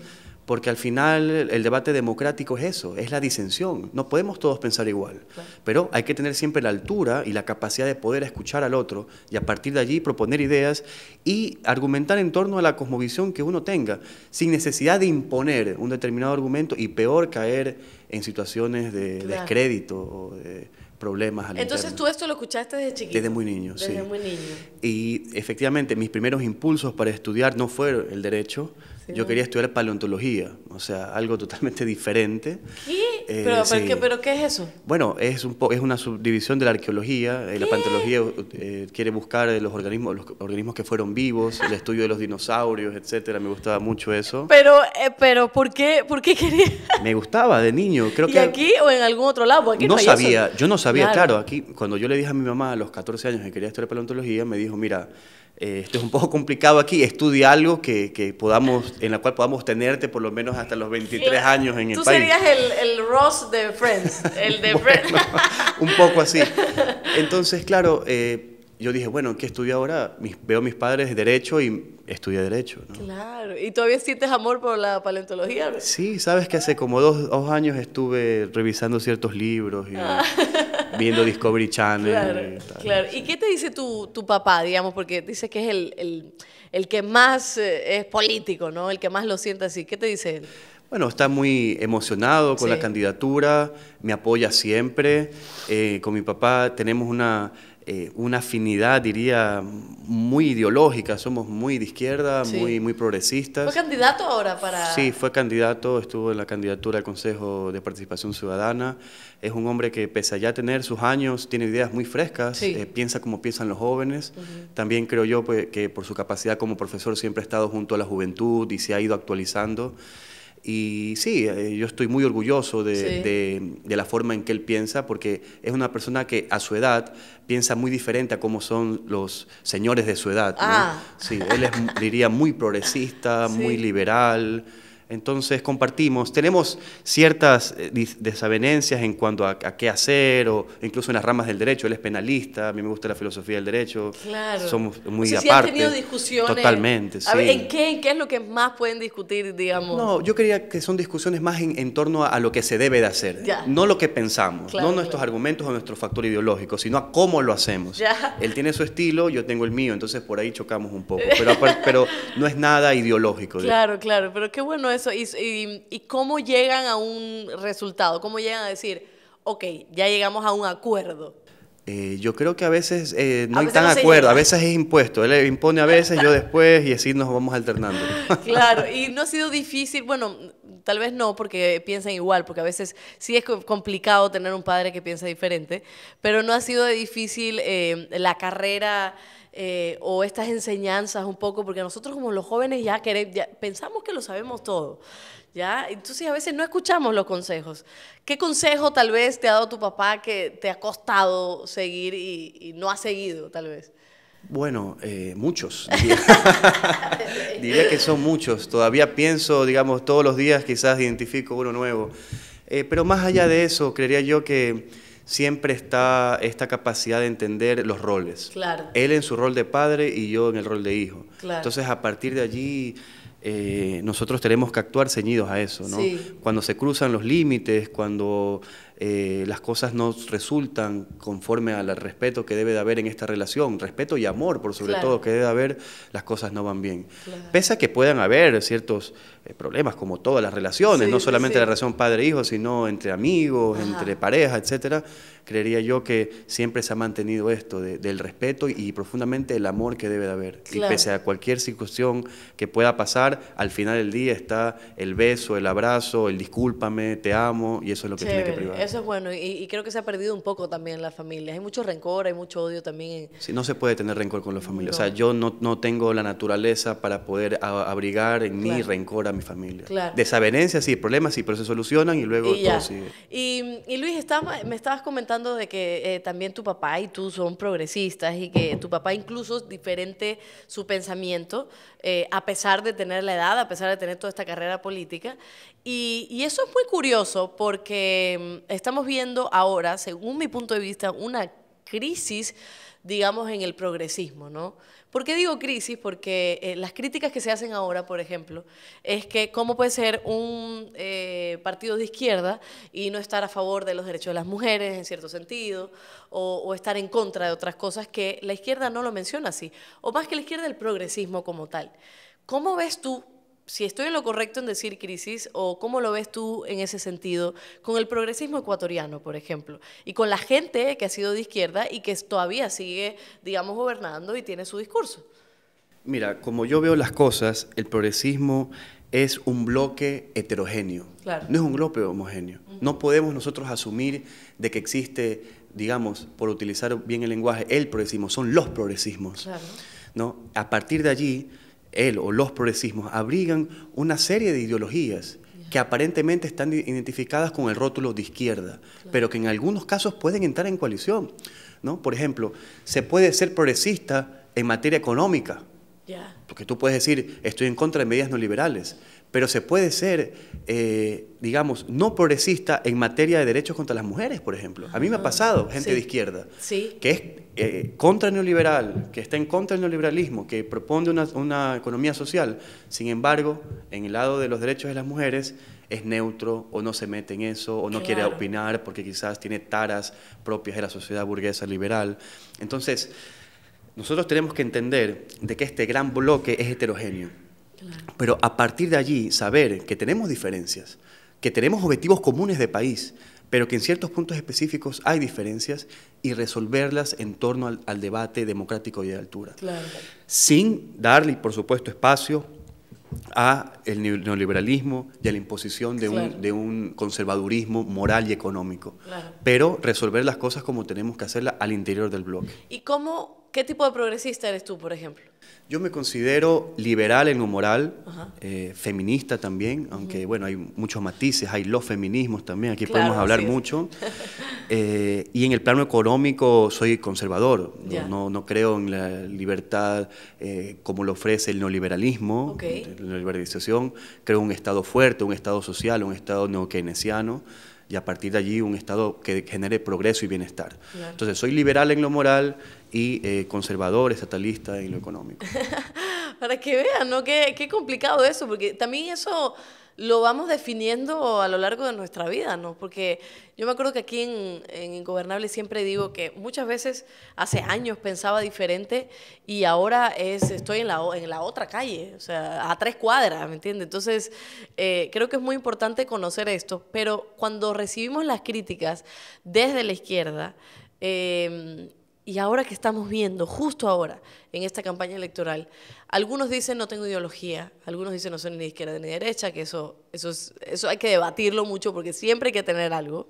porque al final el debate democrático es eso, es la disensión. No podemos todos pensar igual, pero hay que tener siempre la altura y la capacidad de poder escuchar al otro y a partir de allí proponer ideas y argumentar en torno a la cosmovisión que uno tenga, sin necesidad de imponer un determinado argumento y peor caer en situaciones de descrédito o de problemas. Entonces tú esto lo escuchaste desde chiquito. Desde muy niño, sí. Desde muy niño. Y efectivamente mis primeros impulsos para estudiar no fue el derecho, yo quería estudiar paleontología, o sea, algo totalmente [laughs] diferente. ¿Y? Eh, pero, ¿qué, pero, ¿qué, es eso? Bueno, es, un es una subdivisión de la arqueología. Eh, la paleontología eh, quiere buscar los organismos, los organismos que fueron vivos, el estudio de los dinosaurios, etcétera. Me gustaba mucho eso. Pero, pero ¿por qué, por qué quería? [laughs] Me gustaba de niño. Creo ¿Y que aquí o en algún otro lado? no, sabía, yo no sabía, claro. claro. Aquí, cuando yo le dije a mi mamá a los 14 años que quería estudiar paleontología, me dijo, mira eh, esto es un poco complicado aquí, estudia algo que, podamos, en la cual podamos tenerte por lo menos hasta los 23 años en el país. Tú serías el, Ross de Friends, el de Friends. [laughs] un poco así. Entonces, claro, eh, yo dije, bueno, ¿qué estudio ahora? veo a mis padres derecho y estudia Derecho. ¿no? Claro, ¿y todavía sientes amor por la paleontología? Sí, sabes que hace como dos, años estuve revisando ciertos libros y ah. [laughs] viendo Discovery Channel. Claro, y, qué te dice tu, papá, digamos? Porque dices que es el, que más eh, es político, ¿no? El que más lo siente así. ¿Qué te dice él? Bueno, está muy emocionado con la candidatura, me apoya siempre. Eh, con mi papá tenemos una eh, una afinidad, diría, muy ideológica. Somos muy de izquierda, muy, muy progresistas. ¿Fue candidato ahora para...? Sí, fue candidato, estuvo en la candidatura al Consejo de Participación Ciudadana. Es un hombre que, pese a ya tener sus años, tiene ideas muy frescas, eh, piensa como piensan los jóvenes. También creo yo pues, que por su capacidad como profesor siempre ha estado junto a la juventud y se ha ido actualizando. Y sí, eh, yo estoy muy orgulloso de, la forma en que él piensa, porque es una persona que a su edad piensa muy diferente a cómo son los señores de su edad. Ah. él es, diría, muy progresista, [laughs] muy liberal. Entonces compartimos, tenemos ciertas eh, desavenencias en cuanto a, qué hacer o incluso en las ramas del derecho. Él es penalista, a mí me gusta la filosofía del derecho. Claro. Somos muy o sea, aparte. Si han tenido discusiones. Totalmente, sí. a ver, ¿en, qué, es lo que más pueden discutir, digamos? No, yo quería que son discusiones más en, torno a, lo que se debe de hacer, ya. no lo que pensamos, no nuestros argumentos o nuestro factor ideológico, sino a cómo lo hacemos. Ya. Él tiene su estilo, yo tengo el mío, entonces por ahí chocamos un poco, [laughs] pero, pero no es nada ideológico. Claro, claro, pero qué bueno es y, cómo llegan a un resultado, cómo llegan a decir, ok, ya llegamos a un acuerdo. Eh, yo creo que a veces eh, no hay tan acuerdo, a veces es impuesto. Él impone a veces, yo después, y así nos vamos alternando. [laughs] Claro, y no ha sido difícil, bueno, tal vez no, porque piensan igual, porque a veces sí es complicado tener un padre que piensa diferente, pero no ha sido difícil eh, la carrera eh, o estas enseñanzas un poco, porque nosotros como los jóvenes ya, queremos, pensamos que lo sabemos todo, ¿ya? Entonces a veces no escuchamos los consejos. ¿Qué consejo tal vez te ha dado tu papá que te ha costado seguir y, no ha seguido tal vez? Bueno, eh, muchos. [laughs] Diría. que son muchos. Todavía pienso, digamos, todos los días quizás identifico uno nuevo. Eh, pero más allá de eso, creería yo que siempre está esta capacidad de entender los roles. Él en su rol de padre y yo en el rol de hijo. Entonces, a partir de allí, eh, nosotros tenemos que actuar ceñidos a eso, ¿no? Cuando se cruzan los límites, cuando eh, las cosas no resultan conforme al respeto que debe de haber en esta relación, respeto y amor por sobre todo que debe de haber, las cosas no van bien. Pese a que puedan haber ciertos eh, problemas como todas las relaciones, no solamente la relación padre-hijo, sino entre amigos, entre pareja, etcétera, creería yo que siempre se ha mantenido esto del respeto y, profundamente el amor que debe de haber. Y pese a cualquier situación que pueda pasar, al final del día está el beso, el abrazo, el discúlpame, te amo, y eso es lo que tiene que privar eso es bueno y, creo que se ha perdido un poco también la las familias. Hay mucho rencor, hay mucho odio también. Sí, no se puede tener rencor con la familia. O sea, yo no, tengo la naturaleza para poder abrigar en mi rencor a mi familia. Claro. Desavenencias sí, problemas sí, pero se solucionan y luego y Y, Luis, estaba, me estabas comentando de que eh, también tu papá y tú son progresistas y que tu papá incluso es diferente su pensamiento, eh, a pesar de tener la edad, a pesar de tener toda esta carrera política. Y, eso es muy curioso porque mm, estamos viendo ahora, según mi punto de vista, una crisis, digamos, en el progresismo, ¿no? ¿Por qué digo crisis? Porque eh, las críticas que se hacen ahora, por ejemplo, es que cómo puede ser un eh, partido de izquierda y no estar a favor de los derechos de las mujeres, en cierto sentido, o, o estar en contra de otras cosas que la izquierda no lo menciona así, o más que la izquierda, el progresismo como tal. ¿Cómo ves tú si estoy en lo correcto en decir crisis, o cómo lo ves tú en ese sentido, con el progresismo ecuatoriano, por ejemplo, y con la gente que ha sido de izquierda y que todavía sigue, digamos, gobernando y tiene su discurso. Mira, como yo veo las cosas, el progresismo es un bloque heterogéneo, no es un bloque homogéneo. No podemos nosotros asumir de que existe, digamos, por utilizar bien el lenguaje, el progresismo, son los progresismos. ¿no? A partir de allí, él o los progresismos abrigan una serie de ideologías que aparentemente están identificadas con el rótulo de izquierda, pero que en algunos casos pueden entrar en coalición. Por ejemplo, se puede ser progresista en materia económica, porque tú puedes decir, estoy en contra de medidas no liberales pero se puede ser, eh, digamos, no progresista en materia de derechos contra las mujeres, por ejemplo. A mí me ha ah, pasado gente de izquierda sí. que es eh, contra contra neoliberal, que está en contra del neoliberalismo, que propone una, economía social. Sin embargo, en el lado de los derechos de las mujeres es neutro o no se mete en eso o no quiere opinar porque quizás tiene taras propias de la sociedad burguesa liberal. Entonces, nosotros tenemos que entender de que este gran bloque es heterogéneo pero a partir de allí, saber que tenemos diferencias, que tenemos objetivos comunes de país, pero que en ciertos puntos específicos hay diferencias y resolverlas en torno al, debate democrático y de altura. Sin darle, por supuesto, espacio a el neoliberalismo y a la imposición de, un, conservadurismo moral y económico, pero resolver las cosas como tenemos que hacerlas al interior del bloque. ¿Y cómo, qué tipo de progresista eres tú, por ejemplo? Yo me considero liberal en lo moral, eh, feminista también, aunque bueno, hay muchos matices, hay los feminismos también, aquí podemos hablar mucho. [laughs] Eh, y en el plano económico soy conservador, no, no, creo en la libertad eh, como lo ofrece el neoliberalismo, la liberalización, creo en un Estado fuerte, un Estado social, un Estado keynesiano y a partir de allí un Estado que genere progreso y bienestar. Entonces, soy liberal en lo moral y eh, conservador, estatalista en lo económico. [laughs] Para que vean, ¿no? Qué, qué complicado eso, porque también eso lo vamos definiendo a lo largo de nuestra vida, ¿no? Porque yo me acuerdo que aquí en, Ingobernable siempre digo que muchas veces hace años pensaba diferente y ahora es, estoy en la, en la otra calle, o sea, a tres cuadras, ¿me entiendes? Entonces, eh, creo que es muy importante conocer esto, pero cuando recibimos las críticas desde la izquierda, eh, y ahora que estamos viendo, justo ahora, en esta campaña electoral, algunos dicen no tengo ideología, algunos dicen no soy ni izquierda ni derecha, que eso, eso, eso hay que debatirlo mucho porque siempre hay que tener algo.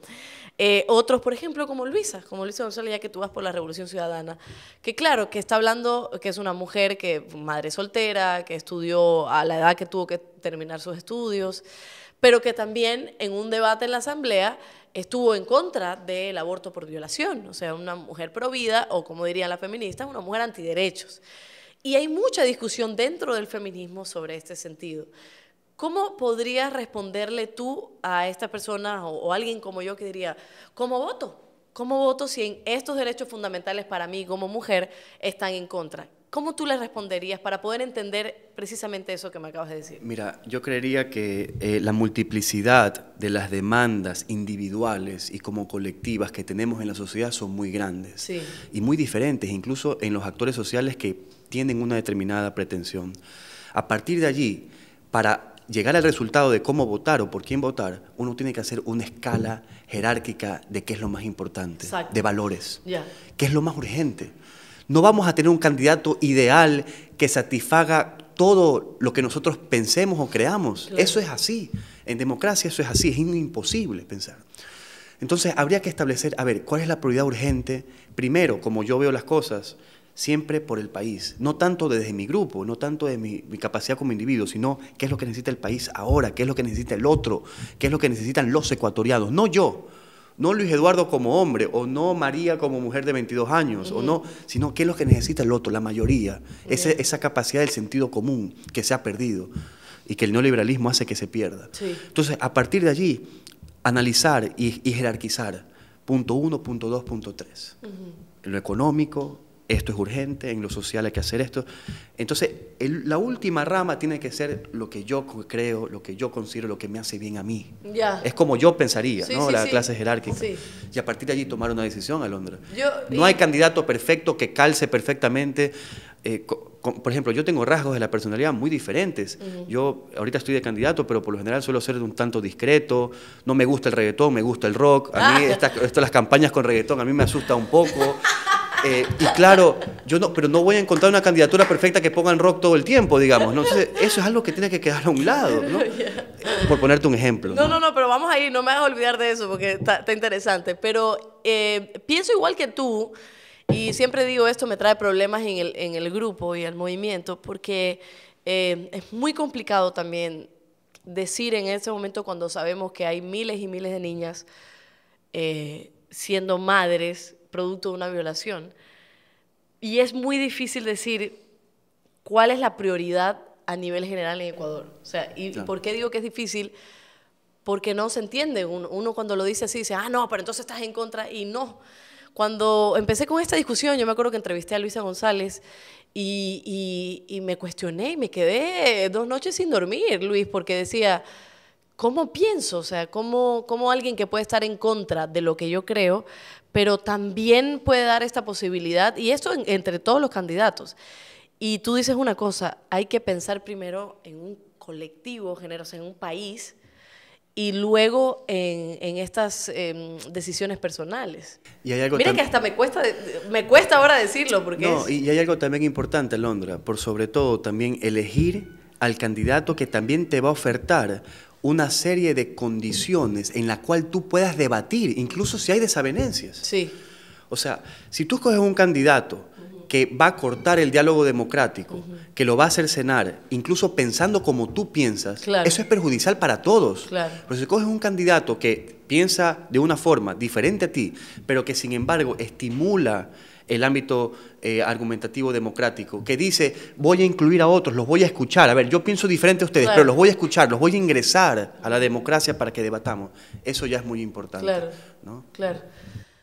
Eh, otros, por ejemplo, como Luisa, como Luisa González, ya que tú vas por la Revolución Ciudadana, que claro, que está hablando que es una mujer, que madre soltera, que estudió a la edad que tuvo que terminar sus estudios, pero que también en un debate en la Asamblea estuvo en contra del aborto por violación, o sea, una mujer provida o como diría la feminista, una mujer antiderechos. Y hay mucha discusión dentro del feminismo sobre este sentido. ¿Cómo podrías responderle tú a esta persona o, a alguien como yo que diría, ¿cómo voto? ¿Cómo voto si estos derechos fundamentales para mí como mujer están en contra? ¿Cómo tú le responderías para poder entender precisamente eso que me acabas de decir? Mira, yo creería que eh, la multiplicidad de las demandas individuales y como colectivas que tenemos en la sociedad son muy grandes y muy diferentes, incluso en los actores sociales que tienen una determinada pretensión. A partir de allí, para llegar al resultado de cómo votar o por quién votar, uno tiene que hacer una escala jerárquica de qué es lo más importante, de valores, qué es lo más urgente no vamos a tener un candidato ideal que satisfaga todo lo que nosotros pensemos o creamos. Eso es así. En democracia eso es así, es imposible pensar. Entonces habría que establecer, a ver, ¿cuál es la prioridad urgente? Primero, como yo veo las cosas, siempre por el país, no tanto desde mi grupo, no tanto de mi, mi, capacidad como individuo, sino qué es lo que necesita el país ahora, qué es lo que necesita el otro, qué es lo que necesitan los ecuatorianos, no yo, no Luis Eduardo como hombre, o no María como mujer de 22 años, o no, sino qué es lo que necesita el otro, la mayoría, esa capacidad del sentido común que se ha perdido y que el neoliberalismo hace que se pierda. Entonces, a partir de allí, analizar y, jerarquizar, punto uno, punto dos, punto tres. lo económico, esto es urgente, en lo social hay que hacer esto. Entonces, la última rama tiene que ser lo que yo creo, lo que yo considero, lo que me hace bien a mí. Es como yo pensaría, ¿no? la clase jerárquica. Y a partir de allí tomar una decisión, Alondra. no hay candidato perfecto que calce perfectamente. Eh, por ejemplo, yo tengo rasgos de la personalidad muy diferentes. Yo ahorita estoy de candidato, pero por lo general suelo ser un tanto discreto. No me gusta el reggaetón, me gusta el rock. A mí ah. las campañas con reggaetón a mí me asusta un poco. [laughs] Eh, y claro, yo no, pero no voy a encontrar una candidatura perfecta que pongan rock todo el tiempo, digamos. ¿no? eso es algo que tiene que quedar a un lado, ¿no? [laughs] Por ponerte un ejemplo. No, no, no, pero vamos ahí, no me a olvidar de eso porque está, interesante. Pero eh, pienso igual que tú, y siempre digo esto, me trae problemas en el, grupo y el movimiento, porque eh, es muy complicado también decir en ese momento cuando sabemos que hay miles y miles de niñas siendo madres producto de una violación. Y es muy difícil decir cuál es la prioridad a nivel general en Ecuador. O sea, ¿y por qué digo que es difícil? Porque no se entiende. Uno, cuando lo dice así dice, ah, no, pero entonces estás en contra. Y no. Cuando empecé con esta discusión, yo me acuerdo que entrevisté a Luisa González y, y, y me cuestioné y me quedé dos noches sin dormir, Luis, porque decía, cómo pienso, o sea, cómo, cómo alguien que puede estar en contra de lo que yo creo, pero también puede dar esta posibilidad, y esto entre todos los candidatos. Y tú dices una cosa, hay que pensar primero en un colectivo generoso, en un país, y luego en, en estas em, decisiones personales. Y Mira que hasta me cuesta, me cuesta ahora decirlo. Porque no, y hay algo también importante, Londra, por sobre todo también elegir al candidato que también te va a ofertar una serie de condiciones en la cual tú puedas debatir, incluso si hay desavenencias. Sí. O sea, si tú escoges un candidato que va a cortar el diálogo democrático, que lo va a hacer cenar, incluso pensando como tú piensas, eso es perjudicial para todos. Claro. Pero si coges un candidato que piensa de una forma diferente a ti, pero que sin embargo estimula el ámbito eh, argumentativo democrático, que dice, voy a incluir a otros, los voy a escuchar. A ver, yo pienso diferente a ustedes, pero los voy a escuchar, los voy a ingresar a la democracia para que debatamos. Eso ya es muy importante. ¿no? claro.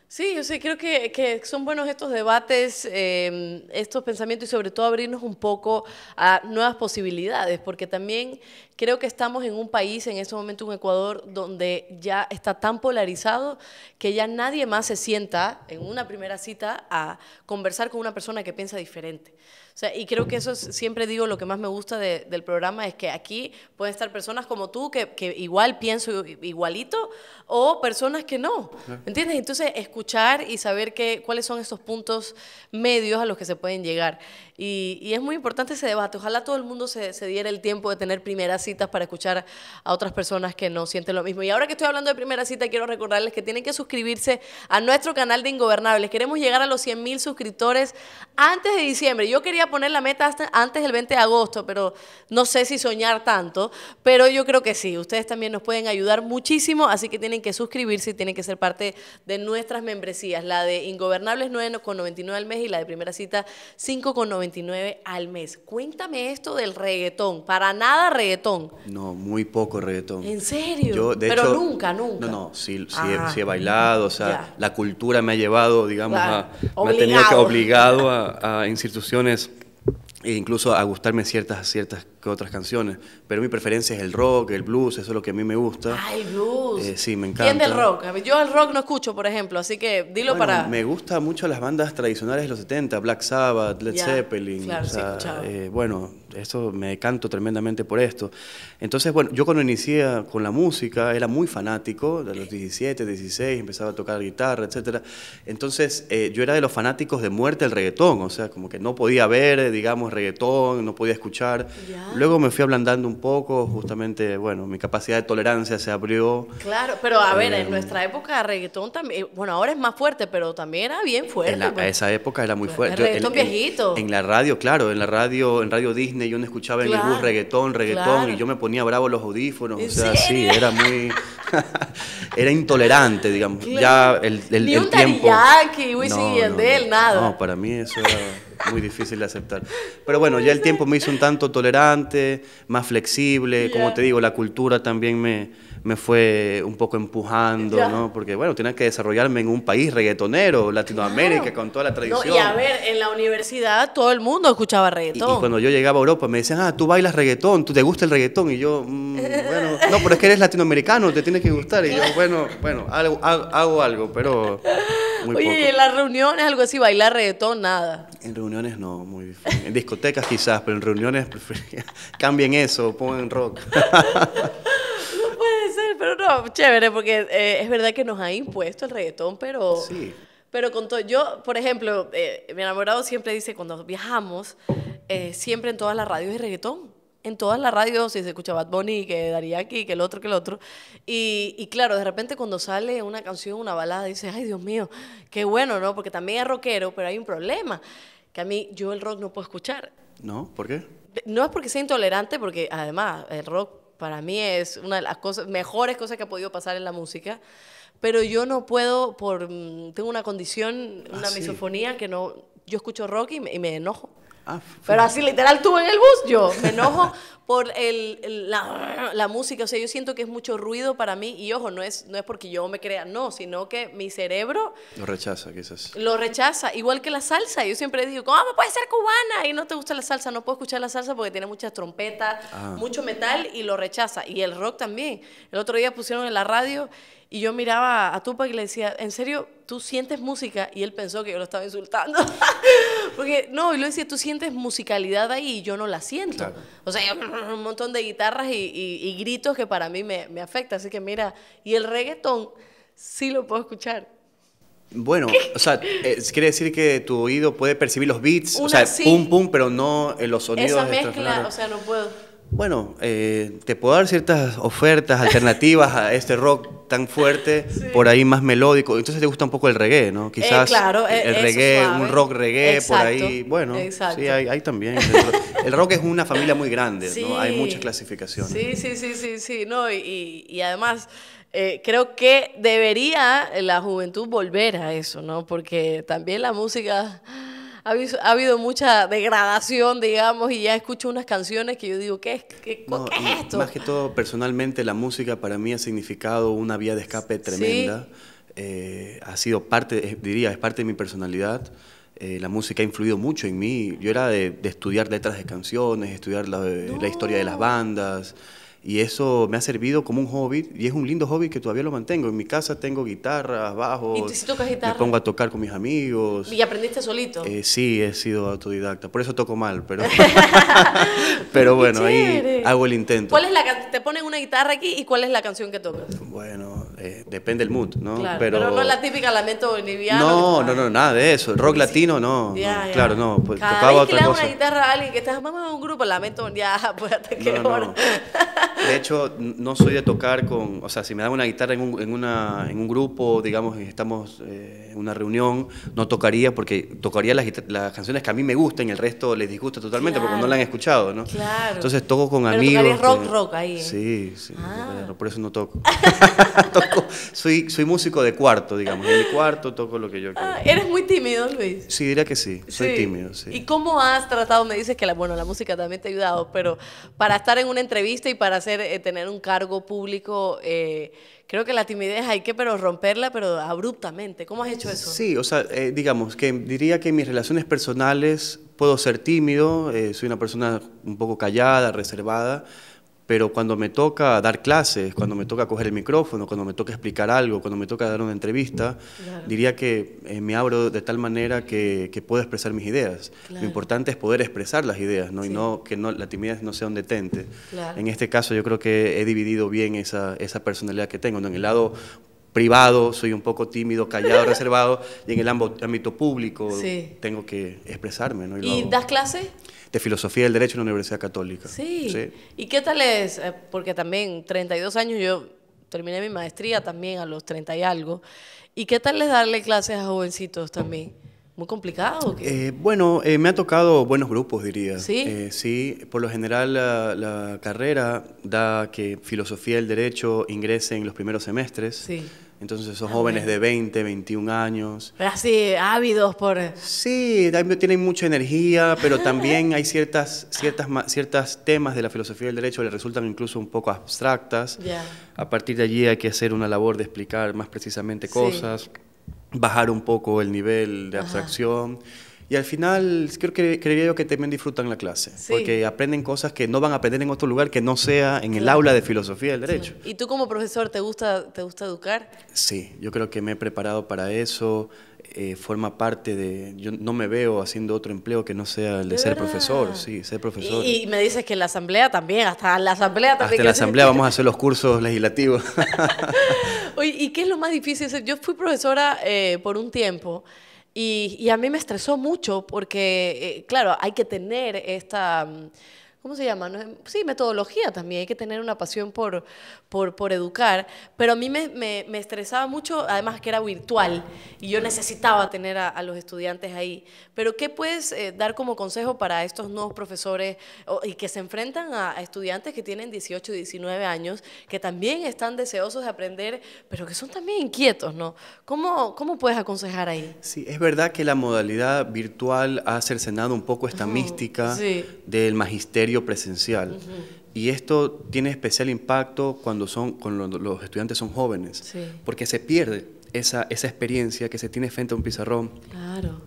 Sí, yo sí creo que, que son buenos estos debates, em, estos pensamientos y sobre todo abrirnos un poco a nuevas posibilidades, porque también creo que estamos en un país, en este momento un Ecuador, donde ya está tan polarizado que ya nadie más se sienta en una primera cita a conversar con una persona que piensa diferente sea, y creo que eso siempre digo, lo que más me gusta del programa es que aquí pueden estar personas como tú que, igual pienso igualito o personas que no, ¿entiendes? Entonces, escuchar y saber cuáles son estos puntos medios a los que se pueden llegar. Y, es muy importante ese debate. Ojalá todo el mundo se, diera el tiempo de tener primeras citas para escuchar a otras personas que no sienten lo mismo. Y ahora que estoy hablando de primera cita, quiero recordarles que tienen que suscribirse a nuestro canal de Ingobernables. Queremos llegar a los 100.000 suscriptores antes de diciembre. Yo quería poner la meta hasta antes del 20 de agosto, pero no sé si soñar tanto. Pero yo creo que sí. Ustedes también nos pueden ayudar muchísimo, así que tienen que suscribirse y tienen que ser parte de nuestras membresías. La de Ingobernables 9,99 al mes y la de primera cita 5,99 al mes. Cuéntame esto del reggaetón. Para nada reggaetón. No, muy poco reggaetón. ¿En serio? Pero nunca, nunca. No, no, sí, sí, he, bailado. O sea, la cultura me ha llevado, digamos, a, me ha tenido que obligado a, a instituciones e incluso a gustarme ciertas, ciertas que otras canciones. Pero mi preferencia es el rock, el blues, eso es lo que a mí me gusta. ¡Ay, ah, blues! Eh, sí, me encanta. ¿Quién del rock? Yo el rock no escucho, por ejemplo, así que dilo para... Me gustan mucho las bandas tradicionales de los 70, Black Sabbath, Led Zeppelin. Claro, eh, bueno, eso me canto tremendamente por esto. Entonces, bueno, yo cuando inicié con la música era muy fanático, de los 17, 16, empezaba a tocar guitarra, etc. Entonces, eh, yo era de los fanáticos de muerte el reggaetón, o sea, como que no podía ver, digamos, reggaetón, no podía escuchar. ya Luego me fui ablandando un poco, justamente, bueno, mi capacidad de tolerancia se abrió. Claro, pero a ver, en eh, nuestra época reggaetón también, eh, bueno, ahora es más fuerte, pero también era bien fuerte. En pues. esa época era muy pues, fuerte. El reggaetón viejito. En, la radio, claro, en la radio, en Radio Disney yo no escuchaba en el bus reggaetón, reggaetón, y yo me ponía bravo los audífonos, o sea, sí, era muy... [laughs] era intolerante, digamos. Ya el, el, Ni un Tariyaki, el de nada. No, para mí eso era muy difícil de aceptar. Pero bueno, ya el tiempo me hizo un tanto tolerante, más flexible, como te digo, la cultura también me, me fue un poco empujando, ¿no? Porque, bueno, tenía que desarrollarme en un país reggaetonero, Latinoamérica, con toda la tradición. No, y a ver, en la universidad todo el mundo escuchaba reggaetón. Y, cuando yo llegaba a Europa me decían, ah, tú bailas reggaetón, tú te gusta el reggaetón. Y yo, mm, bueno, no, pero es que eres latinoamericano, te tiene que gustar. Y yo, bueno, bueno, hago, algo, pero muy poco. ¿y en las reuniones algo así, bailar reggaetón, nada? En reuniones no, muy En discotecas quizás, pero en reuniones [laughs] cambien eso, pongan rock. [laughs] puede ser, pero no, chévere, porque eh, es verdad que nos ha impuesto el reggaetón, pero... Sí. Pero con todo, yo, por ejemplo, eh, mi enamorado siempre dice, cuando viajamos, eh, siempre en todas las radios es reggaetón. En todas las radios, si se escucha Bad Bunny, que daría que el otro, que el otro. Y, y, claro, de repente cuando sale una canción, una balada, dices, ay Dios mío, qué bueno, ¿no? Porque también es rockero, pero hay un problema, que a mí yo el rock no puedo escuchar. No, ¿por qué? No es porque sea intolerante, porque además el rock para mí es una de las cosas, mejores cosas que ha podido pasar en la música, pero yo no puedo, por, mm, tengo una condición, una ah, misofonía que no, yo escucho rock y me, enojo. Ah, pero así literal tú en el bus, yo me enojo por el, la, música. O sea, yo siento que es mucho ruido para mí. Y ojo, no es, no es porque yo me crea, no, sino que mi cerebro. Lo rechaza, quizás. Lo rechaza. Igual que la salsa. Yo siempre digo, ¿cómo puede ser cubana? Y no te gusta la salsa. No puedo escuchar la salsa porque tiene muchas trompetas, ah. mucho metal y lo rechaza. Y el rock también. El otro día pusieron en la radio. Y yo miraba a Tupac y le decía, ¿en serio tú sientes música? Y él pensó que yo lo estaba insultando. [laughs] Porque, no, y lo decía, tú sientes musicalidad ahí y yo no la siento. O sea, yo [laughs] un montón de guitarras y, gritos que para mí me, afecta. Así que mira, y el reggaetón sí lo puedo escuchar. Bueno, o sea, eh, quiere decir que tu oído puede percibir los beats, o sea, pum pum, pero no eh, los sonidos. Esa mezcla, o sea, no puedo bueno, eh, te puedo dar ciertas ofertas alternativas a este rock tan fuerte, [laughs] por ahí más melódico. Entonces te gusta un poco el reggae, ¿no? Eh, Quizás el eh, reggae, un rock reggae por ahí. Bueno, sí, hay, también. El rock es una familia muy grande, ¿no? Hay muchas clasificaciones. Sí, sí, sí, sí, sí. No, y, además... creo que debería la juventud volver a eso, ¿no? Porque también la música ha, habido mucha degradación, digamos, y ya escucho unas canciones que yo digo, ¿qué, ¿qué es esto? Más que todo, personalmente, la música para mí ha significado una vía de escape tremenda. Eh, ha sido parte, diría, es parte de mi personalidad. Eh, la música ha influido mucho en mí. Yo era de, estudiar letras de canciones, estudiar la historia de las bandas y eso me ha servido como un hobby y es un lindo hobby que todavía lo mantengo. En mi casa tengo guitarras, bajos. ¿Y guitarra? Me pongo a tocar con mis amigos. ¿Y aprendiste solito? Eh, sí, he sido autodidacta. Por eso toco mal, pero, [laughs] pero bueno, ahí hago el intento. ¿Cuál es la Te pones una guitarra aquí y cuál es la canción que tocas? Bueno, eh, depende del mood, ¿no? pero, no es la típica lamento boliviano. No, no, no, nada de eso. Rock latino, no. Claro, no. Pues, Cada tocaba vez otra que le una guitarra a alguien que estás, a un grupo lamento, ya, [laughs] pues hasta qué hora. De hecho, no soy de tocar con, o sea, si me dan una guitarra en un, en una, en un grupo, digamos, y estamos... Eh, una reunión, no tocaría, porque tocaría las, canciones que a mí me gustan y el resto les disgusta totalmente porque no la han escuchado, ¿no? Claro. Entonces toco con amigos. rock, rock ahí. ¿eh? Sí, sí, ah. por eso no [laughs] toco. soy, soy músico de cuarto, digamos. En mi cuarto toco lo que yo quiero. Ah, ¿Eres muy tímido, Luis? Sí, diría que sí, soy tímido, sí. ¿Y cómo has tratado? Me dices que la, bueno, la música también te ha ayudado, pero para estar en una entrevista y para hacer, eh, tener un cargo público, eh, creo que la timidez hay que pero romperla, pero abruptamente. ¿Cómo has hecho eso? Sí, o sea, eh, digamos que diría que en mis relaciones personales puedo ser tímido, eh, soy una persona un poco callada, reservada, pero cuando me toca dar clases, cuando me toca coger el micrófono, cuando me toca explicar algo, cuando me toca dar una entrevista, diría que eh, me abro de tal manera que, que puedo expresar mis ideas. Lo importante es poder expresar las ideas, ¿no? Y no que no, la timidez no sea un detente. En este caso yo creo que he dividido bien esa, esa personalidad que tengo, ¿no? En el lado privado soy un poco tímido, callado, [laughs] reservado, y en el ámbito público tengo que expresarme. ¿no? ¿Y, das clases? De filosofía del derecho en la Universidad Católica. Sí. ¿Y qué tal es? Eh, porque también 32 años yo terminé mi maestría también a los 30 y algo. ¿Y qué tal es darle clases a jovencitos también? ¿Muy complicado? Eh, bueno, eh, me ha tocado buenos grupos, diría. Sí. sí, por lo general la, la, carrera da que filosofía del derecho ingrese en los primeros semestres. Sí. Entonces esos jóvenes de 20, 21 años. Así, ávidos por... Sí, tienen mucha energía, pero [laughs] también hay ciertas, ciertas, ciertas temas de la filosofía del derecho que les resultan incluso un poco abstractas. A partir de allí hay que hacer una labor de explicar más precisamente cosas, bajar un poco el nivel de abstracción. Y al final, creo que creería yo que también disfrutan la clase, porque aprenden cosas que no van a aprender en otro lugar que no sea en el aula de filosofía del derecho. ¿Y tú como profesor te gusta, te gusta educar? Sí, yo creo que me he preparado para eso, eh, forma parte de, yo no me veo haciendo otro empleo que no sea el de, ser profesor, sí, ser profesor. Y, me dices que en la asamblea también, hasta la asamblea también. Hasta la asamblea vamos a hacer los cursos legislativos. [laughs] Oye, ¿y qué es lo más difícil? Yo fui profesora eh, por un tiempo. Y, a mí me estresó mucho porque, eh, claro, hay que tener esta mm, ¿cómo se llama? No, sí, metodología también, hay que tener una pasión por, por, por educar, pero a mí me, me, me, estresaba mucho, además que era virtual y yo necesitaba tener a, los estudiantes ahí. Pero ¿qué puedes eh, dar como consejo para estos nuevos profesores y que se enfrentan a, estudiantes que tienen 18, 19 años, que también están deseosos de aprender, pero que son también inquietos, ¿no? ¿Cómo, cómo puedes aconsejar ahí? Sí, es verdad que la modalidad virtual ha cercenado un poco esta mística del magisterio presencial. Y esto tiene especial impacto cuando, son, los estudiantes son jóvenes, porque se pierde esa, experiencia que se tiene frente a un pizarrón,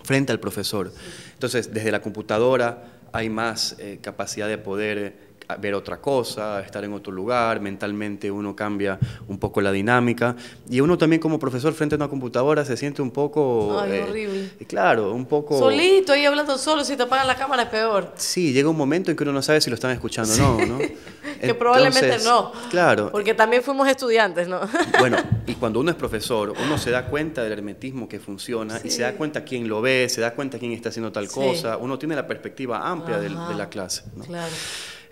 frente al profesor. Entonces, desde la computadora hay más eh, capacidad de poder ver otra cosa, estar en otro lugar, mentalmente uno cambia un poco la dinámica y uno también como profesor frente a una computadora se siente un poco... Ay, eh, horrible. Eh, claro, un poco... Solito ahí hablando solo, si te apagan la cámara es peor. Sí, llega un momento en que uno no sabe si lo están escuchando o no, [laughs] que probablemente no. Claro. Porque también fuimos estudiantes, ¿no? [laughs] bueno, y cuando uno es profesor, uno se da cuenta del hermetismo que funciona y se da cuenta quién lo ve, se da cuenta quién está haciendo tal cosa, uno tiene la perspectiva amplia de, de, la clase. ¿no? Claro.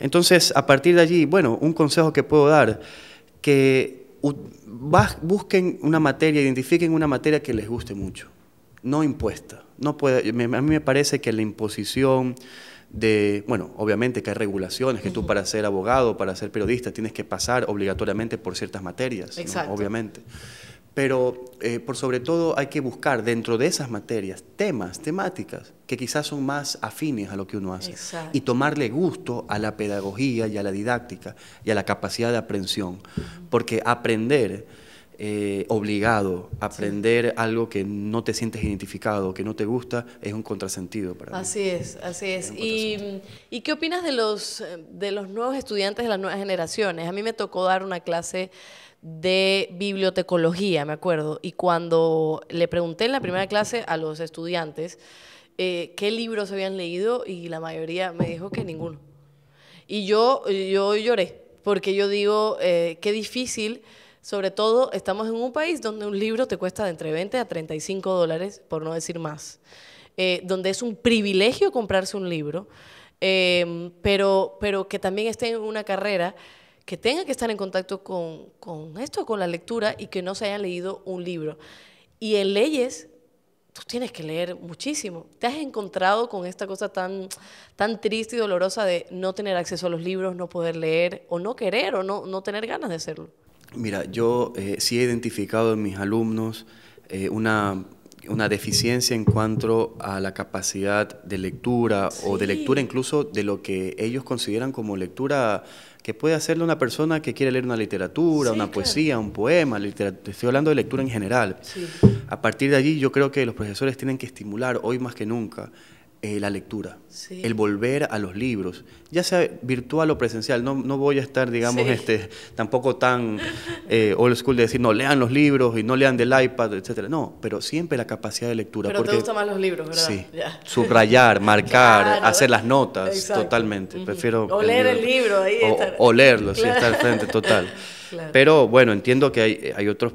Entonces, a partir de allí, bueno, un consejo que puedo dar, que busquen una materia, identifiquen una materia que les guste mucho, no impuesta. No puede, a mí me parece que la imposición de, bueno, obviamente que hay regulaciones, que tú para ser abogado, para ser periodista, tienes que pasar obligatoriamente por ciertas materias, obviamente pero eh, por sobre todo hay que buscar dentro de esas materias temas, temáticas que quizás son más afines a lo que uno hace y tomarle gusto a la pedagogía y a la didáctica y a la capacidad de aprensión, porque aprender eh, obligado, aprender algo que no te sientes identificado, que no te gusta, es un contrasentido para así Es, así es, ¿Y, qué opinas de los, de los nuevos estudiantes de las nuevas generaciones? A mí me tocó dar una clase de bibliotecología, me acuerdo, y cuando le pregunté en la primera clase a los estudiantes eh, qué libros habían leído y la mayoría me dijo que ninguno. Y yo, yo lloré, porque yo digo, eh, qué difícil, sobre todo estamos en un país donde un libro te cuesta de entre 20 a 35 dólares, por no decir más, eh, donde es un privilegio comprarse un libro, eh, pero, pero que también esté en una carrera que tenga que estar en contacto con, esto, con la lectura y que no se haya leído un libro. Y en leyes, tú tienes que leer muchísimo. Te has encontrado con esta cosa tan, tan triste y dolorosa de no tener acceso a los libros, no poder leer o no querer o no, no tener ganas de hacerlo. Mira, yo eh, sí he identificado en mis alumnos eh, una, deficiencia en cuanto a la capacidad de lectura o de lectura incluso de lo que ellos consideran como lectura que puede hacerle una persona que quiere leer una literatura, una poesía, un poema, literatura, estoy hablando de lectura en general. A partir de allí yo creo que los profesores tienen que estimular hoy más que nunca eh, la lectura, el volver a los libros, ya sea virtual o presencial. No, no voy a estar, digamos, este, tampoco tan eh, old school de decir, no, lean los libros y no lean del iPad, etcétera. No, pero siempre la capacidad de lectura. Pero porque, te gustan más los libros, ¿verdad? Sí. Subrayar, [laughs] marcar, hacer las notas, totalmente. Prefiero. O leer el libro, ahí. O, leerlo, sí, estar al frente, total. [laughs] Pero bueno, entiendo que hay, hay otros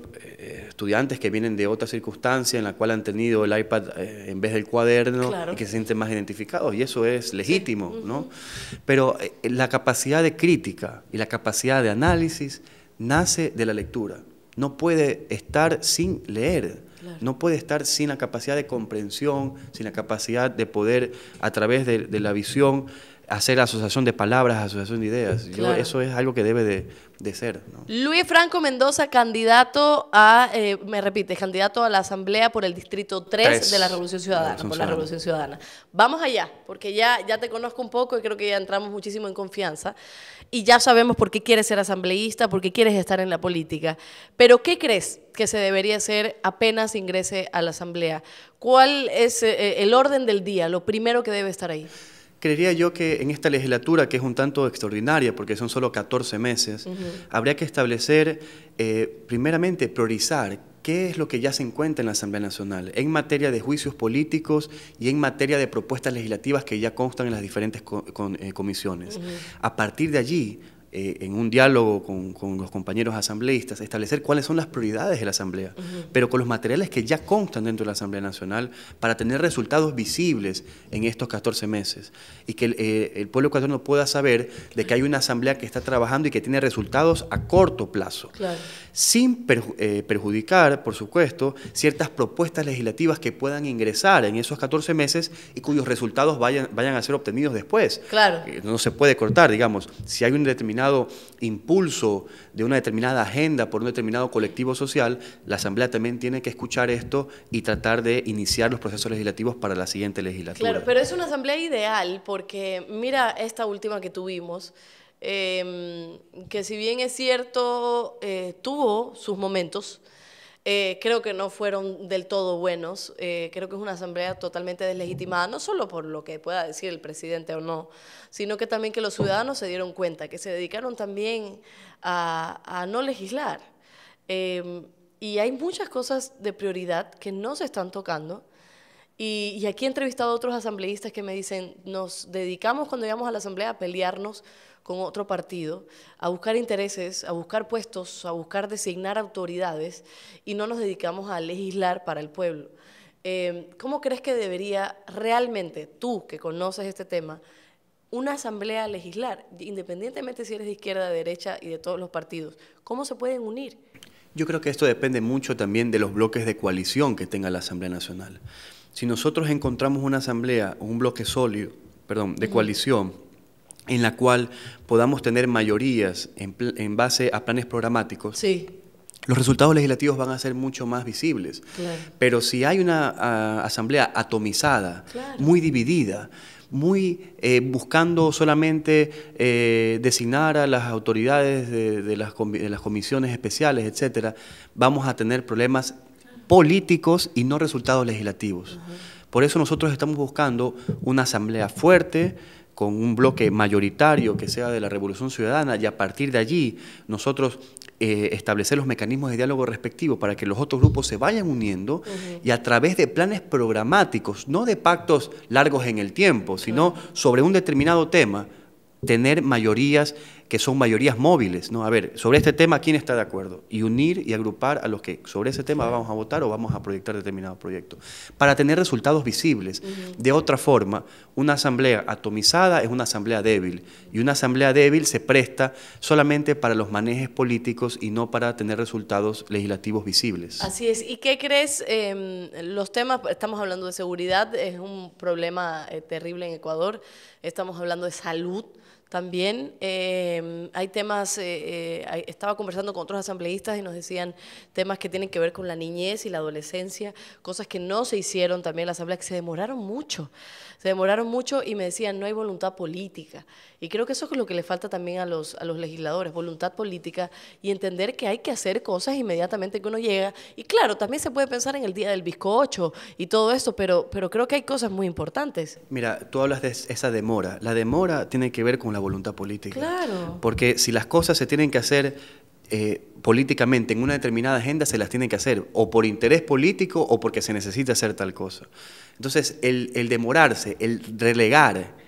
estudiantes que vienen de otra circunstancia en la cual han tenido el iPad eh, en vez del cuaderno y que se sienten más identificados, y eso es legítimo, ¿no? Pero eh, la capacidad de crítica y la capacidad de análisis nace de la lectura. No puede estar sin leer. No puede estar sin la capacidad de comprensión, sin la capacidad de poder, a través de la visión, hacer asociación de palabras, asociación de ideas. eso es algo que debe de, ser. Luis Franco Mendoza, candidato a, eh, me repite, candidato a la Asamblea por el Distrito 3, de la Revolución Ciudadana, Vamos allá, porque ya, ya te conozco un poco y creo que ya entramos muchísimo en confianza y ya sabemos por qué quieres ser asambleísta, por qué quieres estar en la política. Pero ¿qué crees que se debería hacer apenas ingrese a la Asamblea? ¿Cuál es eh, el orden del día, lo primero que debe estar ahí? creería yo que en esta legislatura, que es un tanto extraordinaria, porque son solo 14 meses, habría que establecer, eh, primeramente, priorizar qué es lo que ya se encuentra en la Asamblea Nacional en materia de juicios políticos y en materia de propuestas legislativas que ya constan en las diferentes eh, comisiones. A partir de allí, eh, en un diálogo con, con, los compañeros asambleístas, establecer cuáles son las prioridades de la Asamblea, pero con los materiales que ya constan dentro de la Asamblea Nacional para tener resultados visibles en estos 14 meses y que eh, el, pueblo ecuatoriano pueda saber de que hay una Asamblea que está trabajando y que tiene resultados a corto plazo, sin eh, perjudicar, por supuesto, ciertas propuestas legislativas que puedan ingresar en esos 14 meses y cuyos resultados vayan, vayan a ser obtenidos después. Claro. no se puede cortar, digamos, si hay un determinado impulso, de una determinada agenda por un determinado colectivo social, la Asamblea también tiene que escuchar esto y tratar de iniciar los procesos legislativos para la siguiente legislatura. Claro, pero es una Asamblea ideal porque mira esta última que tuvimos. Em, que si bien es cierto, eh, tuvo sus momentos, eh, creo que no fueron del todo buenos. Eh, creo que es una asamblea totalmente deslegitimada, no solo por lo que pueda decir el presidente o no, sino que también que los ciudadanos se dieron cuenta, que se dedicaron también a, no legislar. Em, y hay muchas cosas de prioridad que no se están tocando. Y, y aquí he entrevistado a otros asambleístas que me dicen, nos dedicamos cuando llegamos a la asamblea a pelearnos con otro partido, a buscar intereses, a buscar puestos, a buscar designar autoridades y no nos dedicamos a legislar para el pueblo. Em, ¿Cómo crees que debería realmente, tú que conoces este tema, una asamblea legislar, independientemente si eres de izquierda, derecha y de todos los partidos? ¿Cómo se pueden unir? Yo creo que esto depende mucho también de los bloques de coalición que tenga la Asamblea Nacional. Si nosotros encontramos una asamblea, un bloque sólido, perdón, de coalición, en la cual podamos tener mayorías en, base a planes programáticos, sí. los resultados legislativos van a ser mucho más visibles. Pero si hay una asamblea atomizada, muy dividida, muy eh, buscando solamente eh, designar a las autoridades de, las comisiones especiales, etcétera, vamos a tener problemas políticos y no resultados legislativos. Por eso nosotros estamos buscando una asamblea fuerte, con un bloque mayoritario que sea de la Revolución Ciudadana y a partir de allí nosotros eh, establecer los mecanismos de diálogo respectivos para que los otros grupos se vayan uniendo y a través de planes programáticos, no de pactos largos en el tiempo, sino sobre un determinado tema, tener mayorías que son mayorías móviles, ¿no? A ver, sobre este tema, ¿quién está de acuerdo? Y unir y agrupar a los que sobre ese tema vamos a votar o vamos a proyectar determinado proyecto, para tener resultados visibles. De otra forma, una asamblea atomizada es una asamblea débil, y una asamblea débil se presta solamente para los manejes políticos y no para tener resultados legislativos visibles. Así es. ¿Y qué crees? Em, los temas, estamos hablando de seguridad, es un problema eh, terrible en Ecuador, estamos hablando de salud, también em, hay temas, eh, eh, estaba conversando con otros asambleístas y nos decían temas que tienen que ver con la niñez y la adolescencia, cosas que no se hicieron también en la asamblea, que se demoraron mucho, se demoraron mucho y me decían no hay voluntad política. Y creo que eso es lo que le falta también a los, a los legisladores, voluntad política y entender que hay que hacer cosas inmediatamente que uno llega. Y claro, también se puede pensar en el día del bizcocho y todo eso, pero, pero creo que hay cosas muy importantes. Mira, tú hablas de esa demora. La demora tiene que ver con la voluntad política. Claro. Porque si las cosas se tienen que hacer eh, políticamente en una determinada agenda se las tienen que hacer, o por interés político o porque se necesita hacer tal cosa. Entonces, el, el demorarse, el relegar,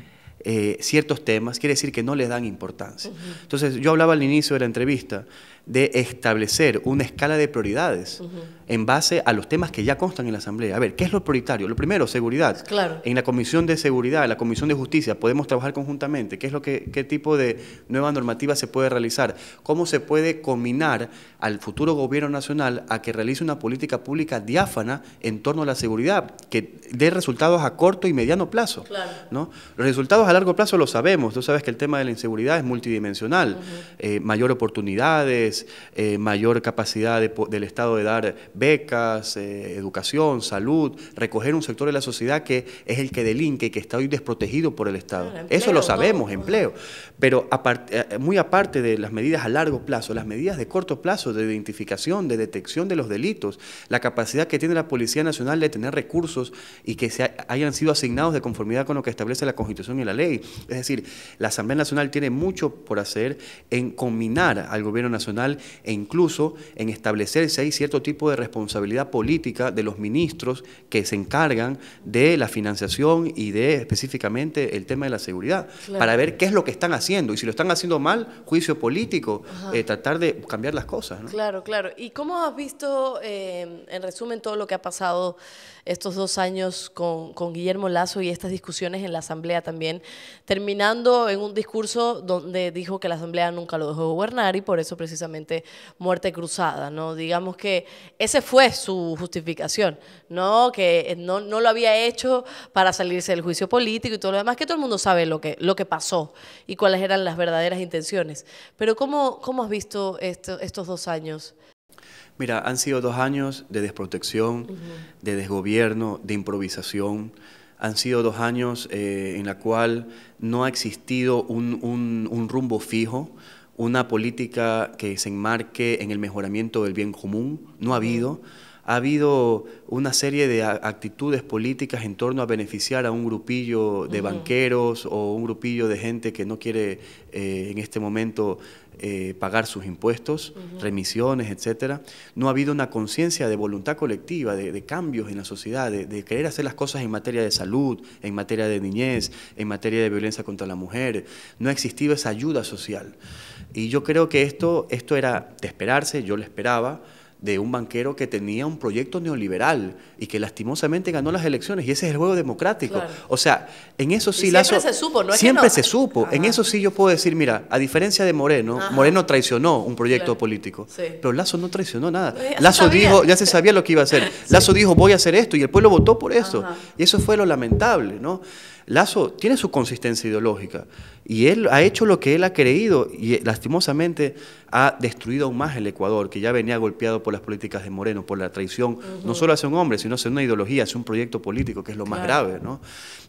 eh, ciertos temas, quiere decir que no les dan importancia. Entonces, yo hablaba al inicio de la entrevista de establecer una escala de prioridades en base a los temas que ya constan en la Asamblea. A ver, ¿qué es lo prioritario? Lo primero, seguridad. En la Comisión de Seguridad, en la Comisión de Justicia, podemos trabajar conjuntamente. ¿Qué, es lo que, ¿Qué tipo de nueva normativa se puede realizar? ¿Cómo se puede combinar al futuro gobierno nacional a que realice una política pública diáfana en torno a la seguridad, que dé resultados a corto y mediano plazo? ¿no? Los resultados a largo plazo lo sabemos. Tú sabes que el tema de la inseguridad es multidimensional. Eh, mayor oportunidades, eh, mayor capacidad del Estado de dar becas, eh, educación, salud, recoger un sector de la sociedad que es el que delinque y que está hoy desprotegido por el Estado. Eso lo sabemos, empleo. Pero eh, muy aparte de las medidas a largo plazo, las medidas de corto plazo de identificación, de detección de los delitos, la capacidad que tiene la Policía Nacional de tener recursos y que se hayan sido asignados de conformidad con lo que establece la Constitución y la ley. Es decir, la Asamblea Nacional tiene mucho por hacer en combinar al Gobierno Nacional e incluso en establecer si hay cierto tipo de responsabilidad política de los ministros que se encargan de la financiación y de específicamente el tema de la seguridad, para ver qué es lo que están haciendo y si lo están haciendo mal, juicio político, eh, tratar de cambiar las cosas. Claro, claro. ¿Y cómo has visto, eh, en resumen, todo lo que ha pasado? estos dos años con, Guillermo Lazo y estas discusiones en la Asamblea también, terminando en un discurso donde dijo que la Asamblea nunca lo dejó gobernar y por eso precisamente muerte cruzada, ¿no? Digamos que esa fue su justificación, ¿no? Que eh, no, lo había hecho para salirse del juicio político y todo lo demás, que todo el mundo sabe lo que, lo que pasó y cuáles eran las verdaderas intenciones. Pero ¿cómo, has visto estos dos años Mira, han sido dos años de desprotección, de desgobierno, de improvisación. Han sido dos años eh, en la cual no ha existido un, rumbo fijo, una política que se enmarque en el mejoramiento del bien común. No ha habido ha habido una serie de actitudes políticas en torno a beneficiar a un grupillo de banqueros o un grupillo de gente que no quiere eh, en este momento eh, pagar sus impuestos, remisiones, etcétera. No ha habido una conciencia de voluntad colectiva, de, cambios en la sociedad, de, querer hacer las cosas en materia de salud, en materia de niñez, en materia de violencia contra la mujer. No ha existido esa ayuda social. Y yo creo que esto, esto era de esperarse, yo lo esperaba de un banquero que tenía un proyecto neoliberal y que lastimosamente ganó las elecciones y ese es el juego democrático. O sea, en eso sí... siempre Lazo, se supo, ¿no? Es siempre se supo. En eso sí yo puedo decir, mira, a diferencia de Moreno, Moreno traicionó un proyecto político, pero Lazo no traicionó nada. Eh, Lazo dijo, ya se sabía lo que iba a hacer. [laughs] Lazo dijo, voy a hacer esto y el pueblo votó por eso. Y eso fue lo lamentable, ¿no? Lazo tiene su consistencia ideológica. Y él ha hecho lo que él ha creído y eh, lastimosamente ha destruido aún más el Ecuador, que ya venía golpeado por las políticas de Moreno, por la traición, no solo hacia un hombre, sino hacia una ideología, hacia un proyecto político, que es lo más grave. ¿no?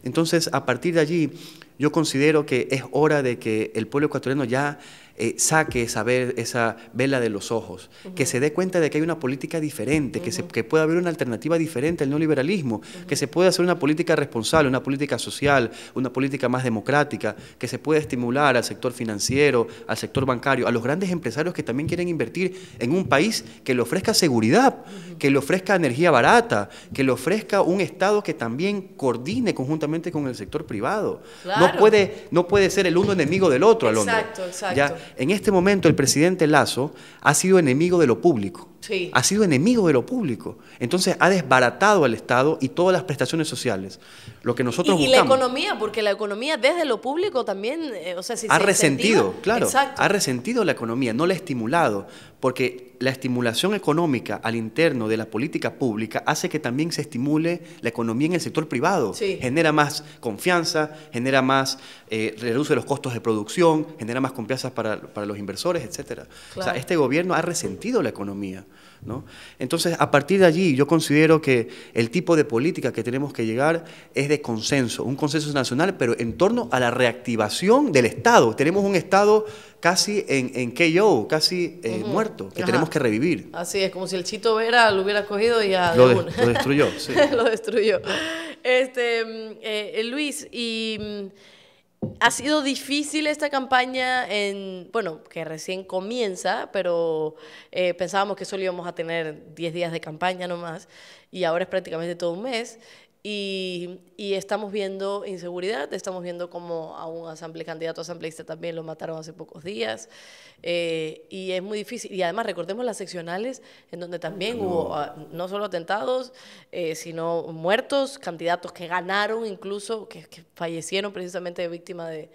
Entonces, a partir de allí, yo considero que es hora de que el pueblo ecuatoriano ya eh, saque esa, esa, vela de los ojos, que se dé cuenta de que hay una política diferente, que, se, que puede haber una alternativa diferente al neoliberalismo, que se puede hacer una política responsable, una política social, una política más democrática, que se puede estimular al sector financiero, al sector bancario, a los grandes empresarios que también quieren invertir en un país que le ofrezca seguridad, que le ofrezca energía barata, que le ofrezca un Estado que también coordine conjuntamente con el sector privado. No, puede, no puede ser el uno enemigo del otro, Alonso. Exacto, exacto en este momento el presidente Lazo ha sido enemigo de lo público. Ha sido enemigo de lo público. Entonces ha desbaratado al Estado y todas las prestaciones sociales. Lo que nosotros y, la economía, porque la economía desde lo público también, eh, ha resentido, claro, ha resentido la economía, no la ha estimulado, porque la estimulación económica al interno de la política pública hace que también se estimule la economía en el sector privado. Genera más confianza, genera más, eh, reduce los costos de producción, genera más confianza para, los inversores, etc. O sea, este gobierno ha resentido la economía. ¿no? Entonces, a partir de allí, yo considero que el tipo de política que tenemos que llegar es de consenso, un consenso nacional, pero en torno a la reactivación del Estado. Tenemos un Estado casi en, en KO, casi eh, muerto, que tenemos que revivir. Así es, como si el Chito Vera lo hubiera cogido y ya... Lo, destruyó, sí. [laughs] lo destruyó. Este, mm, eh, eh, Luis, y... Mm, ha sido difícil esta campaña en, bueno, que recién comienza, pero eh, pensábamos que solo íbamos a tener 10 días de campaña nomás y ahora es prácticamente todo un mes y, estamos viendo inseguridad, estamos viendo como a un candidato asambleísta también lo mataron hace pocos días, eh, y es muy difícil. Y además recordemos las seccionales, en donde también hubo ah, no solo atentados, eh, sino muertos, candidatos que ganaron incluso, que, fallecieron precisamente víctima de,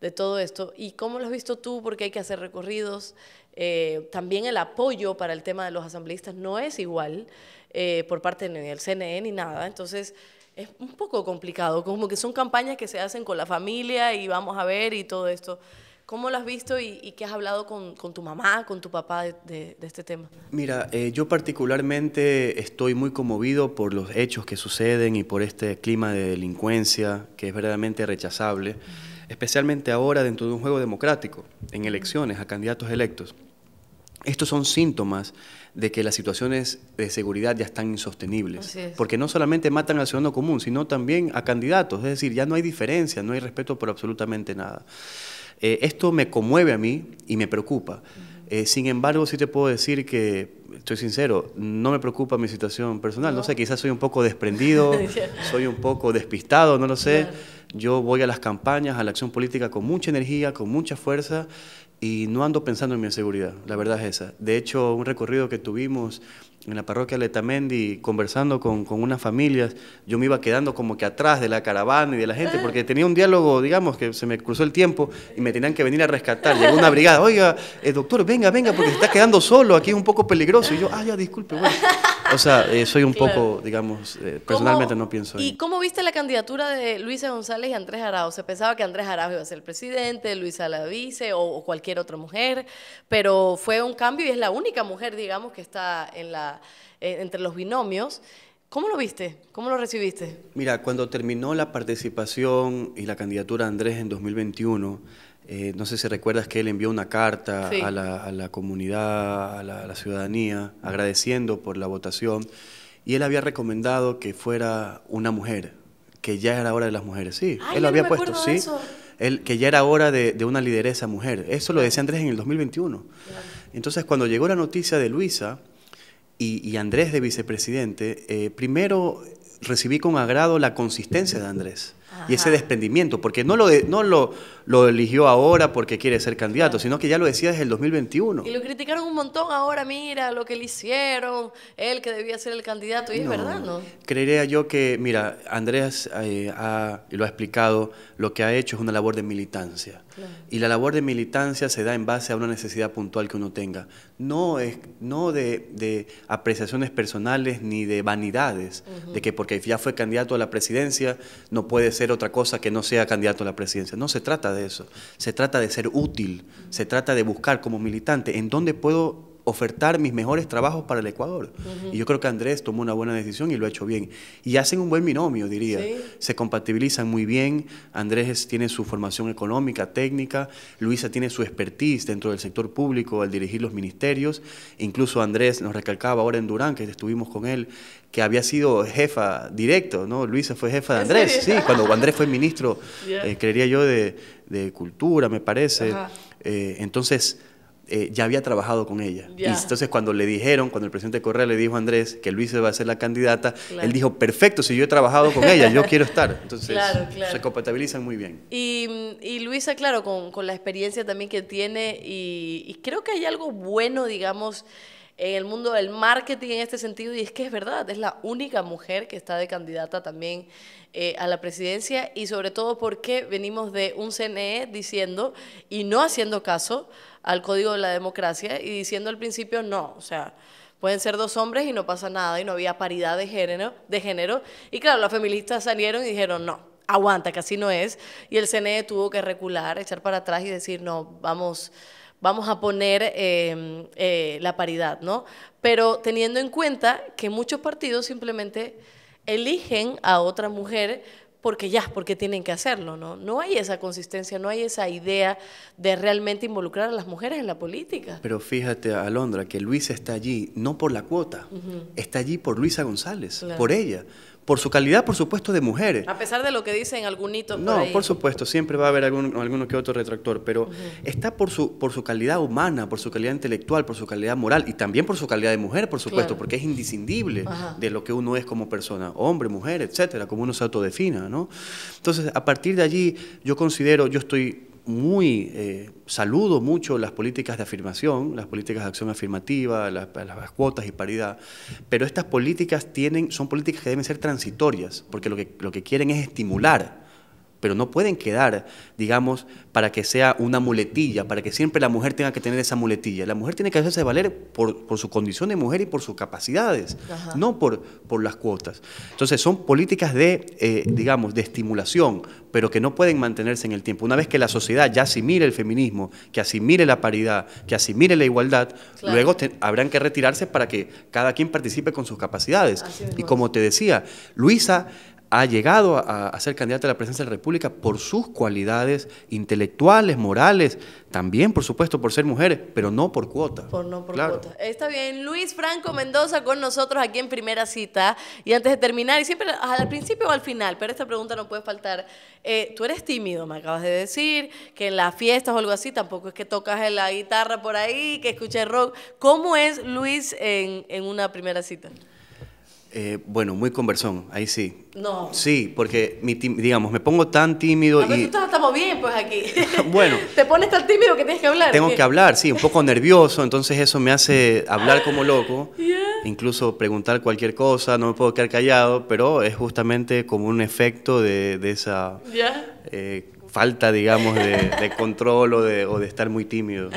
de todo esto. ¿Y cómo lo has visto tú? Porque hay que hacer recorridos. Eh, también el apoyo para el tema de los asambleístas no es igual. Eh, por parte del CNE ni nada. Entonces, es un poco complicado, como que son campañas que se hacen con la familia y vamos a ver y todo esto. ¿Cómo lo has visto y, qué has hablado con, tu mamá, con tu papá de, este tema? Mira, eh, yo particularmente estoy muy conmovido por los hechos que suceden y por este clima de delincuencia que es verdaderamente rechazable, especialmente ahora dentro de un juego democrático, en elecciones a candidatos electos. Estos son síntomas de que las situaciones de seguridad ya están insostenibles, porque no solamente matan al ciudadano común, sino también a candidatos, es decir, ya no hay diferencia, no hay respeto por absolutamente nada. Eh, esto me conmueve a mí y me preocupa. Eh, sin embargo, sí te puedo decir que, estoy sincero, no me preocupa mi situación personal. No, sé, quizás soy un poco desprendido, [laughs] soy un poco despistado, no lo sé. Yo voy a las campañas, a la acción política con mucha energía, con mucha fuerza y no ando pensando en mi seguridad, la verdad es esa. De hecho, un recorrido que tuvimos en la parroquia Letamendi conversando con, con, unas familias, yo me iba quedando como que atrás de la caravana y de la gente, ah. porque tenía un diálogo, digamos, que se me cruzó el tiempo y me tenían que venir a rescatar. Llegó una brigada, oiga, eh, doctor, venga, venga, porque se está quedando solo, aquí es un poco peligroso. Y yo, ah, ya, disculpe, bueno. O sea, eh, soy un poco, digamos, eh, personalmente no pienso. ¿Y cómo viste la candidatura de Luisa González y Andrés Arau? Se pensaba que Andrés Arau iba a ser el presidente, Luisa la vice o cualquier otra mujer, pero fue un cambio y es la única mujer, digamos, que está en la eh, entre los binomios. ¿Cómo lo viste? ¿Cómo lo recibiste? Mira, cuando terminó la participación y la candidatura de Andrés en 2021, eh, no sé si recuerdas que él envió una carta a, la, comunidad, a la, ciudadanía, agradeciendo por la votación, y él había recomendado que fuera una mujer, que ya era hora de las mujeres, sí, él lo había puesto, sí, él, que ya era hora de, una lideresa mujer, eso lo decía Andrés en el 2021. Entonces, cuando llegó la noticia de Luisa, y, Andrés de vicepresidente, eh, primero recibí con agrado la consistencia de Andrés y ese desprendimiento, porque no lo, no lo lo eligió ahora porque quiere ser candidato, sino que ya lo decía desde el 2021. Y lo criticaron un montón ahora, mira lo que le hicieron, él que debía ser el candidato, y es verdad, ¿no? Creería yo que, mira, Andrés eh, lo ha explicado, lo que ha hecho es una labor de militancia. Y la labor de militancia se da en base a una necesidad puntual que uno tenga, no, es, no de, apreciaciones personales ni de vanidades, de que porque ya fue candidato a la presidencia no puede ser otra cosa que no sea candidato a la presidencia. No se trata de eso. Se trata de ser útil, se trata de buscar como militante en dónde puedo ofertar mis mejores trabajos para el Ecuador. Y yo creo que Andrés tomó una buena decisión y lo ha hecho bien. Y hacen un buen binomio, diría. Se compatibilizan muy bien. Andrés tiene su formación económica, técnica. Luisa tiene su expertise dentro del sector público al dirigir los ministerios. Incluso Andrés nos recalcaba ahora en Durán, que estuvimos con él, que había sido jefa directo, ¿no? Luisa fue jefa de Andrés, sí, cuando Andrés fue ministro, eh, creería yo, de, Cultura, me parece. Eh, entonces, eh, ya había trabajado con ella. Y entonces cuando le dijeron, cuando el presidente Correa le dijo a Andrés que Luisa va a ser la candidata, él dijo, perfecto, si yo he trabajado con ella, yo quiero estar. Entonces se compatibilizan muy bien. Y, Luisa, claro, con, la experiencia también que tiene, y, creo que hay algo bueno, digamos, en el mundo del marketing en este sentido, y es que es verdad, es la única mujer que está de candidata también eh, a la presidencia, y sobre todo porque venimos de un CNE diciendo y no haciendo caso al código de la democracia y diciendo al principio no, o sea, pueden ser dos hombres y no pasa nada y no había paridad de género, de género. Y claro, las feministas salieron y dijeron no, aguanta, que no es. Y el CNE tuvo que recular, echar para atrás y decir no, vamos vamos a poner eh, eh, la paridad, ¿no? Pero teniendo en cuenta que muchos partidos simplemente eligen a otra mujer porque ya, porque tienen que hacerlo, ¿no? No hay esa consistencia, no hay esa idea de realmente involucrar a las mujeres en la política. Pero fíjate, Alondra, que Luisa está allí no por la cuota, está allí por Luisa González, por ella por su calidad, por supuesto, de mujeres. A pesar de lo que dicen algunos No, por, ahí. por supuesto, siempre va a haber algún, alguno que otro retractor, pero está por su, por su calidad humana, por su calidad intelectual, por su calidad moral y también por su calidad de mujer, por supuesto, porque es indiscindible de lo que uno es como persona, hombre, mujer, etcétera, como uno se autodefina, ¿no? Entonces, a partir de allí, yo considero, yo estoy muy, eh, saludo mucho las políticas de afirmación, las políticas de acción afirmativa, las, cuotas y paridad, pero estas políticas tienen, son políticas que deben ser transitorias, porque lo que, lo que quieren es estimular pero no pueden quedar, digamos, para que sea una muletilla, para que siempre la mujer tenga que tener esa muletilla. La mujer tiene que hacerse valer por, su condición de mujer y por sus capacidades, no por, por las cuotas. Entonces son políticas de, eh, digamos, de estimulación, pero que no pueden mantenerse en el tiempo. Una vez que la sociedad ya asimile el feminismo, que asimile la paridad, que asimile la igualdad, luego habrán que retirarse para que cada quien participe con sus capacidades. Y como te decía, Luisa ha llegado a, ser candidata a la presidencia de la República por sus cualidades intelectuales, morales, también por supuesto por ser mujeres, pero no por cuota. Por no por cuota. Está bien, Luis Franco Mendoza con nosotros aquí en primera cita. Y antes de terminar, y siempre al principio o al final, pero esta pregunta no puede faltar. Eh, tú eres tímido, me acabas de decir, que en las fiestas o algo así tampoco es que tocas la guitarra por ahí, que escuches rock. ¿Cómo es Luis en, en una primera cita? Eh, bueno, muy conversón, ahí sí. No. Sí, porque, mi digamos, me pongo tan tímido. A y... estamos bien, pues aquí. [laughs] bueno. [laughs] Te pones tan tímido que tienes que hablar. Tengo que hablar, sí, un poco nervioso, entonces eso me hace [laughs] hablar como loco. Incluso preguntar cualquier cosa, no me puedo quedar callado, pero es justamente como un efecto de, de esa eh, falta, digamos, de, control o de, estar muy tímido.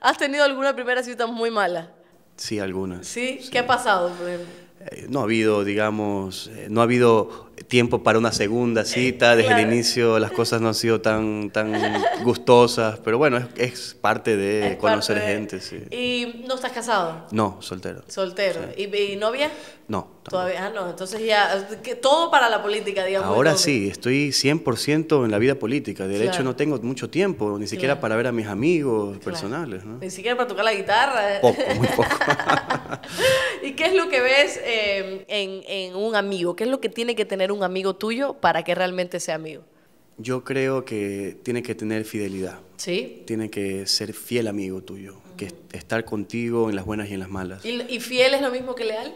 ¿Has tenido alguna primera cita muy mala? Sí, alguna. ¿Sí? qué ha pasado, eh, no ha habido, digamos, eh, no ha habido tiempo para una segunda cita, eh, desde el inicio las cosas no han sido tan, tan [laughs] gustosas, pero bueno, es, parte de conocer gente. ¿Y no estás casado? No, soltero. ¿Soltero? ¿Y, novia? No. Todavía ah, no, entonces ya, todo para la política, digamos. Ahora sí, estoy 100% en la vida política. De hecho, no tengo mucho tiempo, ni siquiera para ver a mis amigos personales. ¿no? Ni siquiera para tocar la guitarra. ¿eh? Poco, muy poco. [laughs] ¿Y qué es lo que ves em, en, un amigo? ¿Qué es lo que tiene que tener un amigo tuyo para que realmente sea amigo? Yo creo que tiene que tener fidelidad. Sí. Tiene que ser fiel amigo tuyo, que estar contigo en las buenas y en las malas. ¿Y, ¿Y, fiel es lo mismo que leal?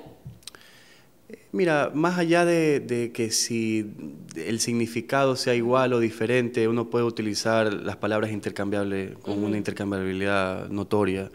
Mira, más allá de, que si el significado sea igual o diferente, uno puede utilizar las palabras intercambiables con una intercambiabilidad notoria.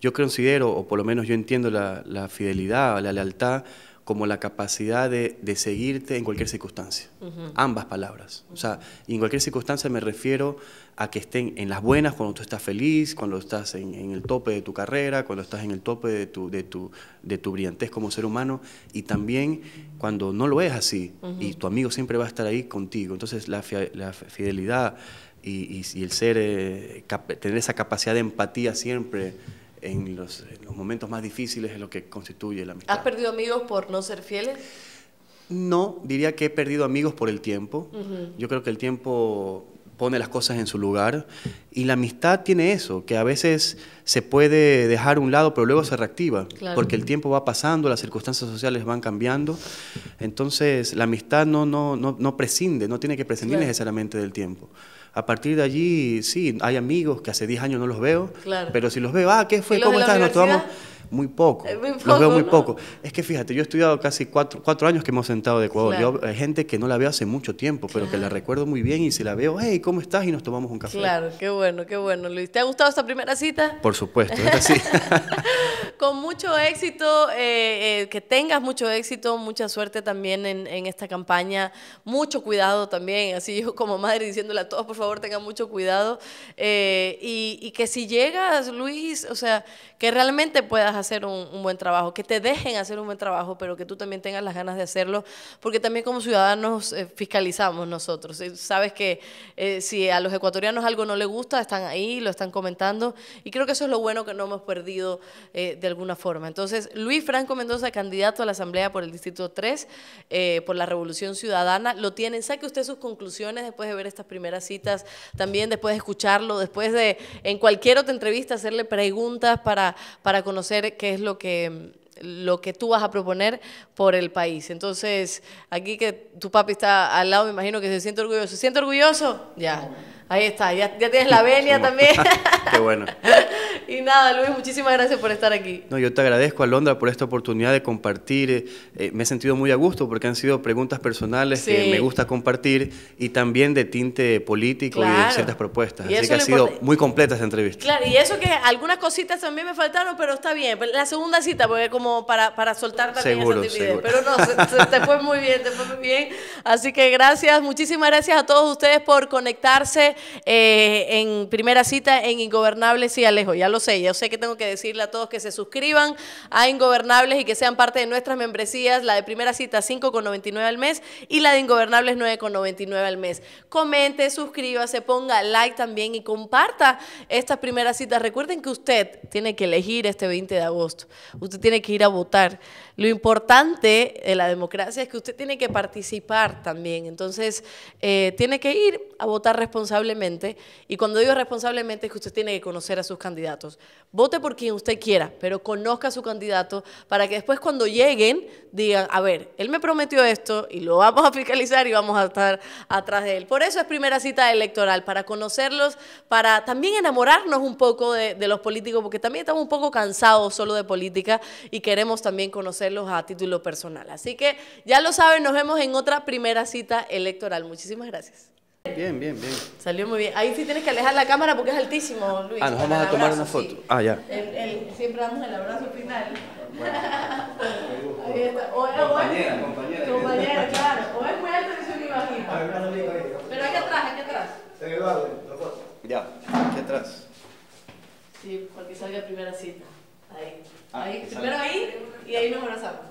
Yo considero, o por lo menos yo entiendo la, la fidelidad, la lealtad como la capacidad de, seguirte en cualquier circunstancia. Ambas palabras. O sea, en cualquier circunstancia me refiero a que estén en las buenas cuando tú estás feliz, cuando estás en, el tope de tu carrera, cuando estás en el tope de tu, de tu, de tu brillantez como ser humano, y también cuando no lo es así, y tu amigo siempre va a estar ahí contigo. Entonces, la, fidelidad y, y, el ser, eh, tener esa capacidad de empatía siempre en los, momentos más difíciles es lo que constituye la amistad. ¿Has perdido amigos por no ser fieles? No, diría que he perdido amigos por el tiempo. Yo creo que el tiempo pone las cosas en su lugar y la amistad tiene eso, que a veces se puede dejar a un lado pero luego se reactiva, porque el tiempo va pasando, las circunstancias sociales van cambiando, entonces la amistad no, no, no, no prescinde, no tiene que prescindir necesariamente del tiempo a partir de allí, sí, hay amigos que hace 10 años no los veo, pero si los veo, ah, ¿qué fue? ¿Cómo estás? Nos tomamos muy poco. lo veo muy poco. Es que fíjate, yo he estudiado casi cuatro, cuatro años que hemos sentado de Ecuador. hay eh, gente que no la veo hace mucho tiempo, pero que la recuerdo muy bien y si la veo, hey, ¿cómo estás? Y nos tomamos un café. Claro, qué bueno, qué bueno, Luis. ¿Te ha gustado esta primera cita? Por supuesto, es así [laughs] Con mucho éxito, eh, eh, que tengas mucho éxito, mucha suerte también en, esta campaña, mucho cuidado también, así yo como madre diciéndole a todos, por favor, tengan mucho cuidado. y que si llegas, Luis, o sea, que realmente puedas hacer un, buen trabajo, que te dejen hacer un buen trabajo, pero que tú también tengas las ganas de hacerlo, porque también como ciudadanos eh, fiscalizamos nosotros. Eh, sabes que eh, si a los ecuatorianos algo no les gusta, están ahí, lo están comentando, y creo que eso es lo bueno que no hemos perdido de alguna forma. Entonces, Luis Franco Mendoza, candidato a la Asamblea por el Distrito 3, por la Revolución Ciudadana, lo tienen. Saque usted sus conclusiones después de ver estas primeras citas, también después de escucharlo, después de en cualquier otra entrevista hacerle preguntas para, para conocer qué es lo que lo que tú vas a proponer por el país. Entonces, aquí que tu papi está al lado, me imagino que se siente orgulloso. ¿Se siente orgulloso? Ya. Ahí está, ya, ya tienes la venia también. [laughs] Qué bueno. [laughs] Y nada, Luis, muchísimas gracias por estar aquí. No, yo te agradezco, Londra por esta oportunidad de compartir. Eh, eh, me he sentido muy a gusto porque han sido preguntas personales que me gusta compartir y también de tinte político y de ciertas propuestas. Así que ha sido muy completa esta entrevista. Claro, y eso que algunas cositas también me faltaron, pero está bien. Pues, la segunda cita, porque como para, soltar también seguro, esa timidez. Pero no, te fue muy bien, te fue muy bien. Así que gracias, muchísimas gracias a todos ustedes por conectarse eh, en primera cita en Ingobernables y Alejo. Ya sé, yo sé que tengo que decirle a todos que se suscriban a Ingobernables y que sean parte de nuestras membresías, la de primera cita 5,99 al mes y la de Ingobernables 9,99 al mes. Comente, suscríbase, ponga like también y comparta estas primeras citas. Recuerden que usted tiene que elegir este 20 de agosto, usted tiene que ir a votar. Lo importante de la democracia es que usted tiene que participar también, entonces eh, tiene que ir a votar responsablemente y cuando digo responsablemente es que usted tiene que conocer a sus candidatos. Vote por quien usted quiera, pero conozca a su candidato para que después cuando lleguen digan, a ver, él me prometió esto y lo vamos a fiscalizar y vamos a estar atrás de él. Por eso es primera cita electoral, para conocerlos, para también enamorarnos un poco de, de los políticos, porque también estamos un poco cansados solo de política y queremos también conocer los a título personal. Así que ya lo saben, nos vemos en otra primera cita electoral. Muchísimas gracias. Bien, bien, bien. Salió muy bien. Ahí sí tienes que alejar la cámara porque es altísimo, Luis. Ah, nos vamos a tomar una foto. Ah, ya. siempre damos el abrazo final. Bueno, [laughs] ahí está. O, compañera, compañera. claro. O es muy alto y que imagino ah, Pero aquí atrás, aquí atrás. Ya, aquí atrás. Sí, porque salga primera cita. Ahí. Ah, ahí, primero ahí y ahí nos abrazamos.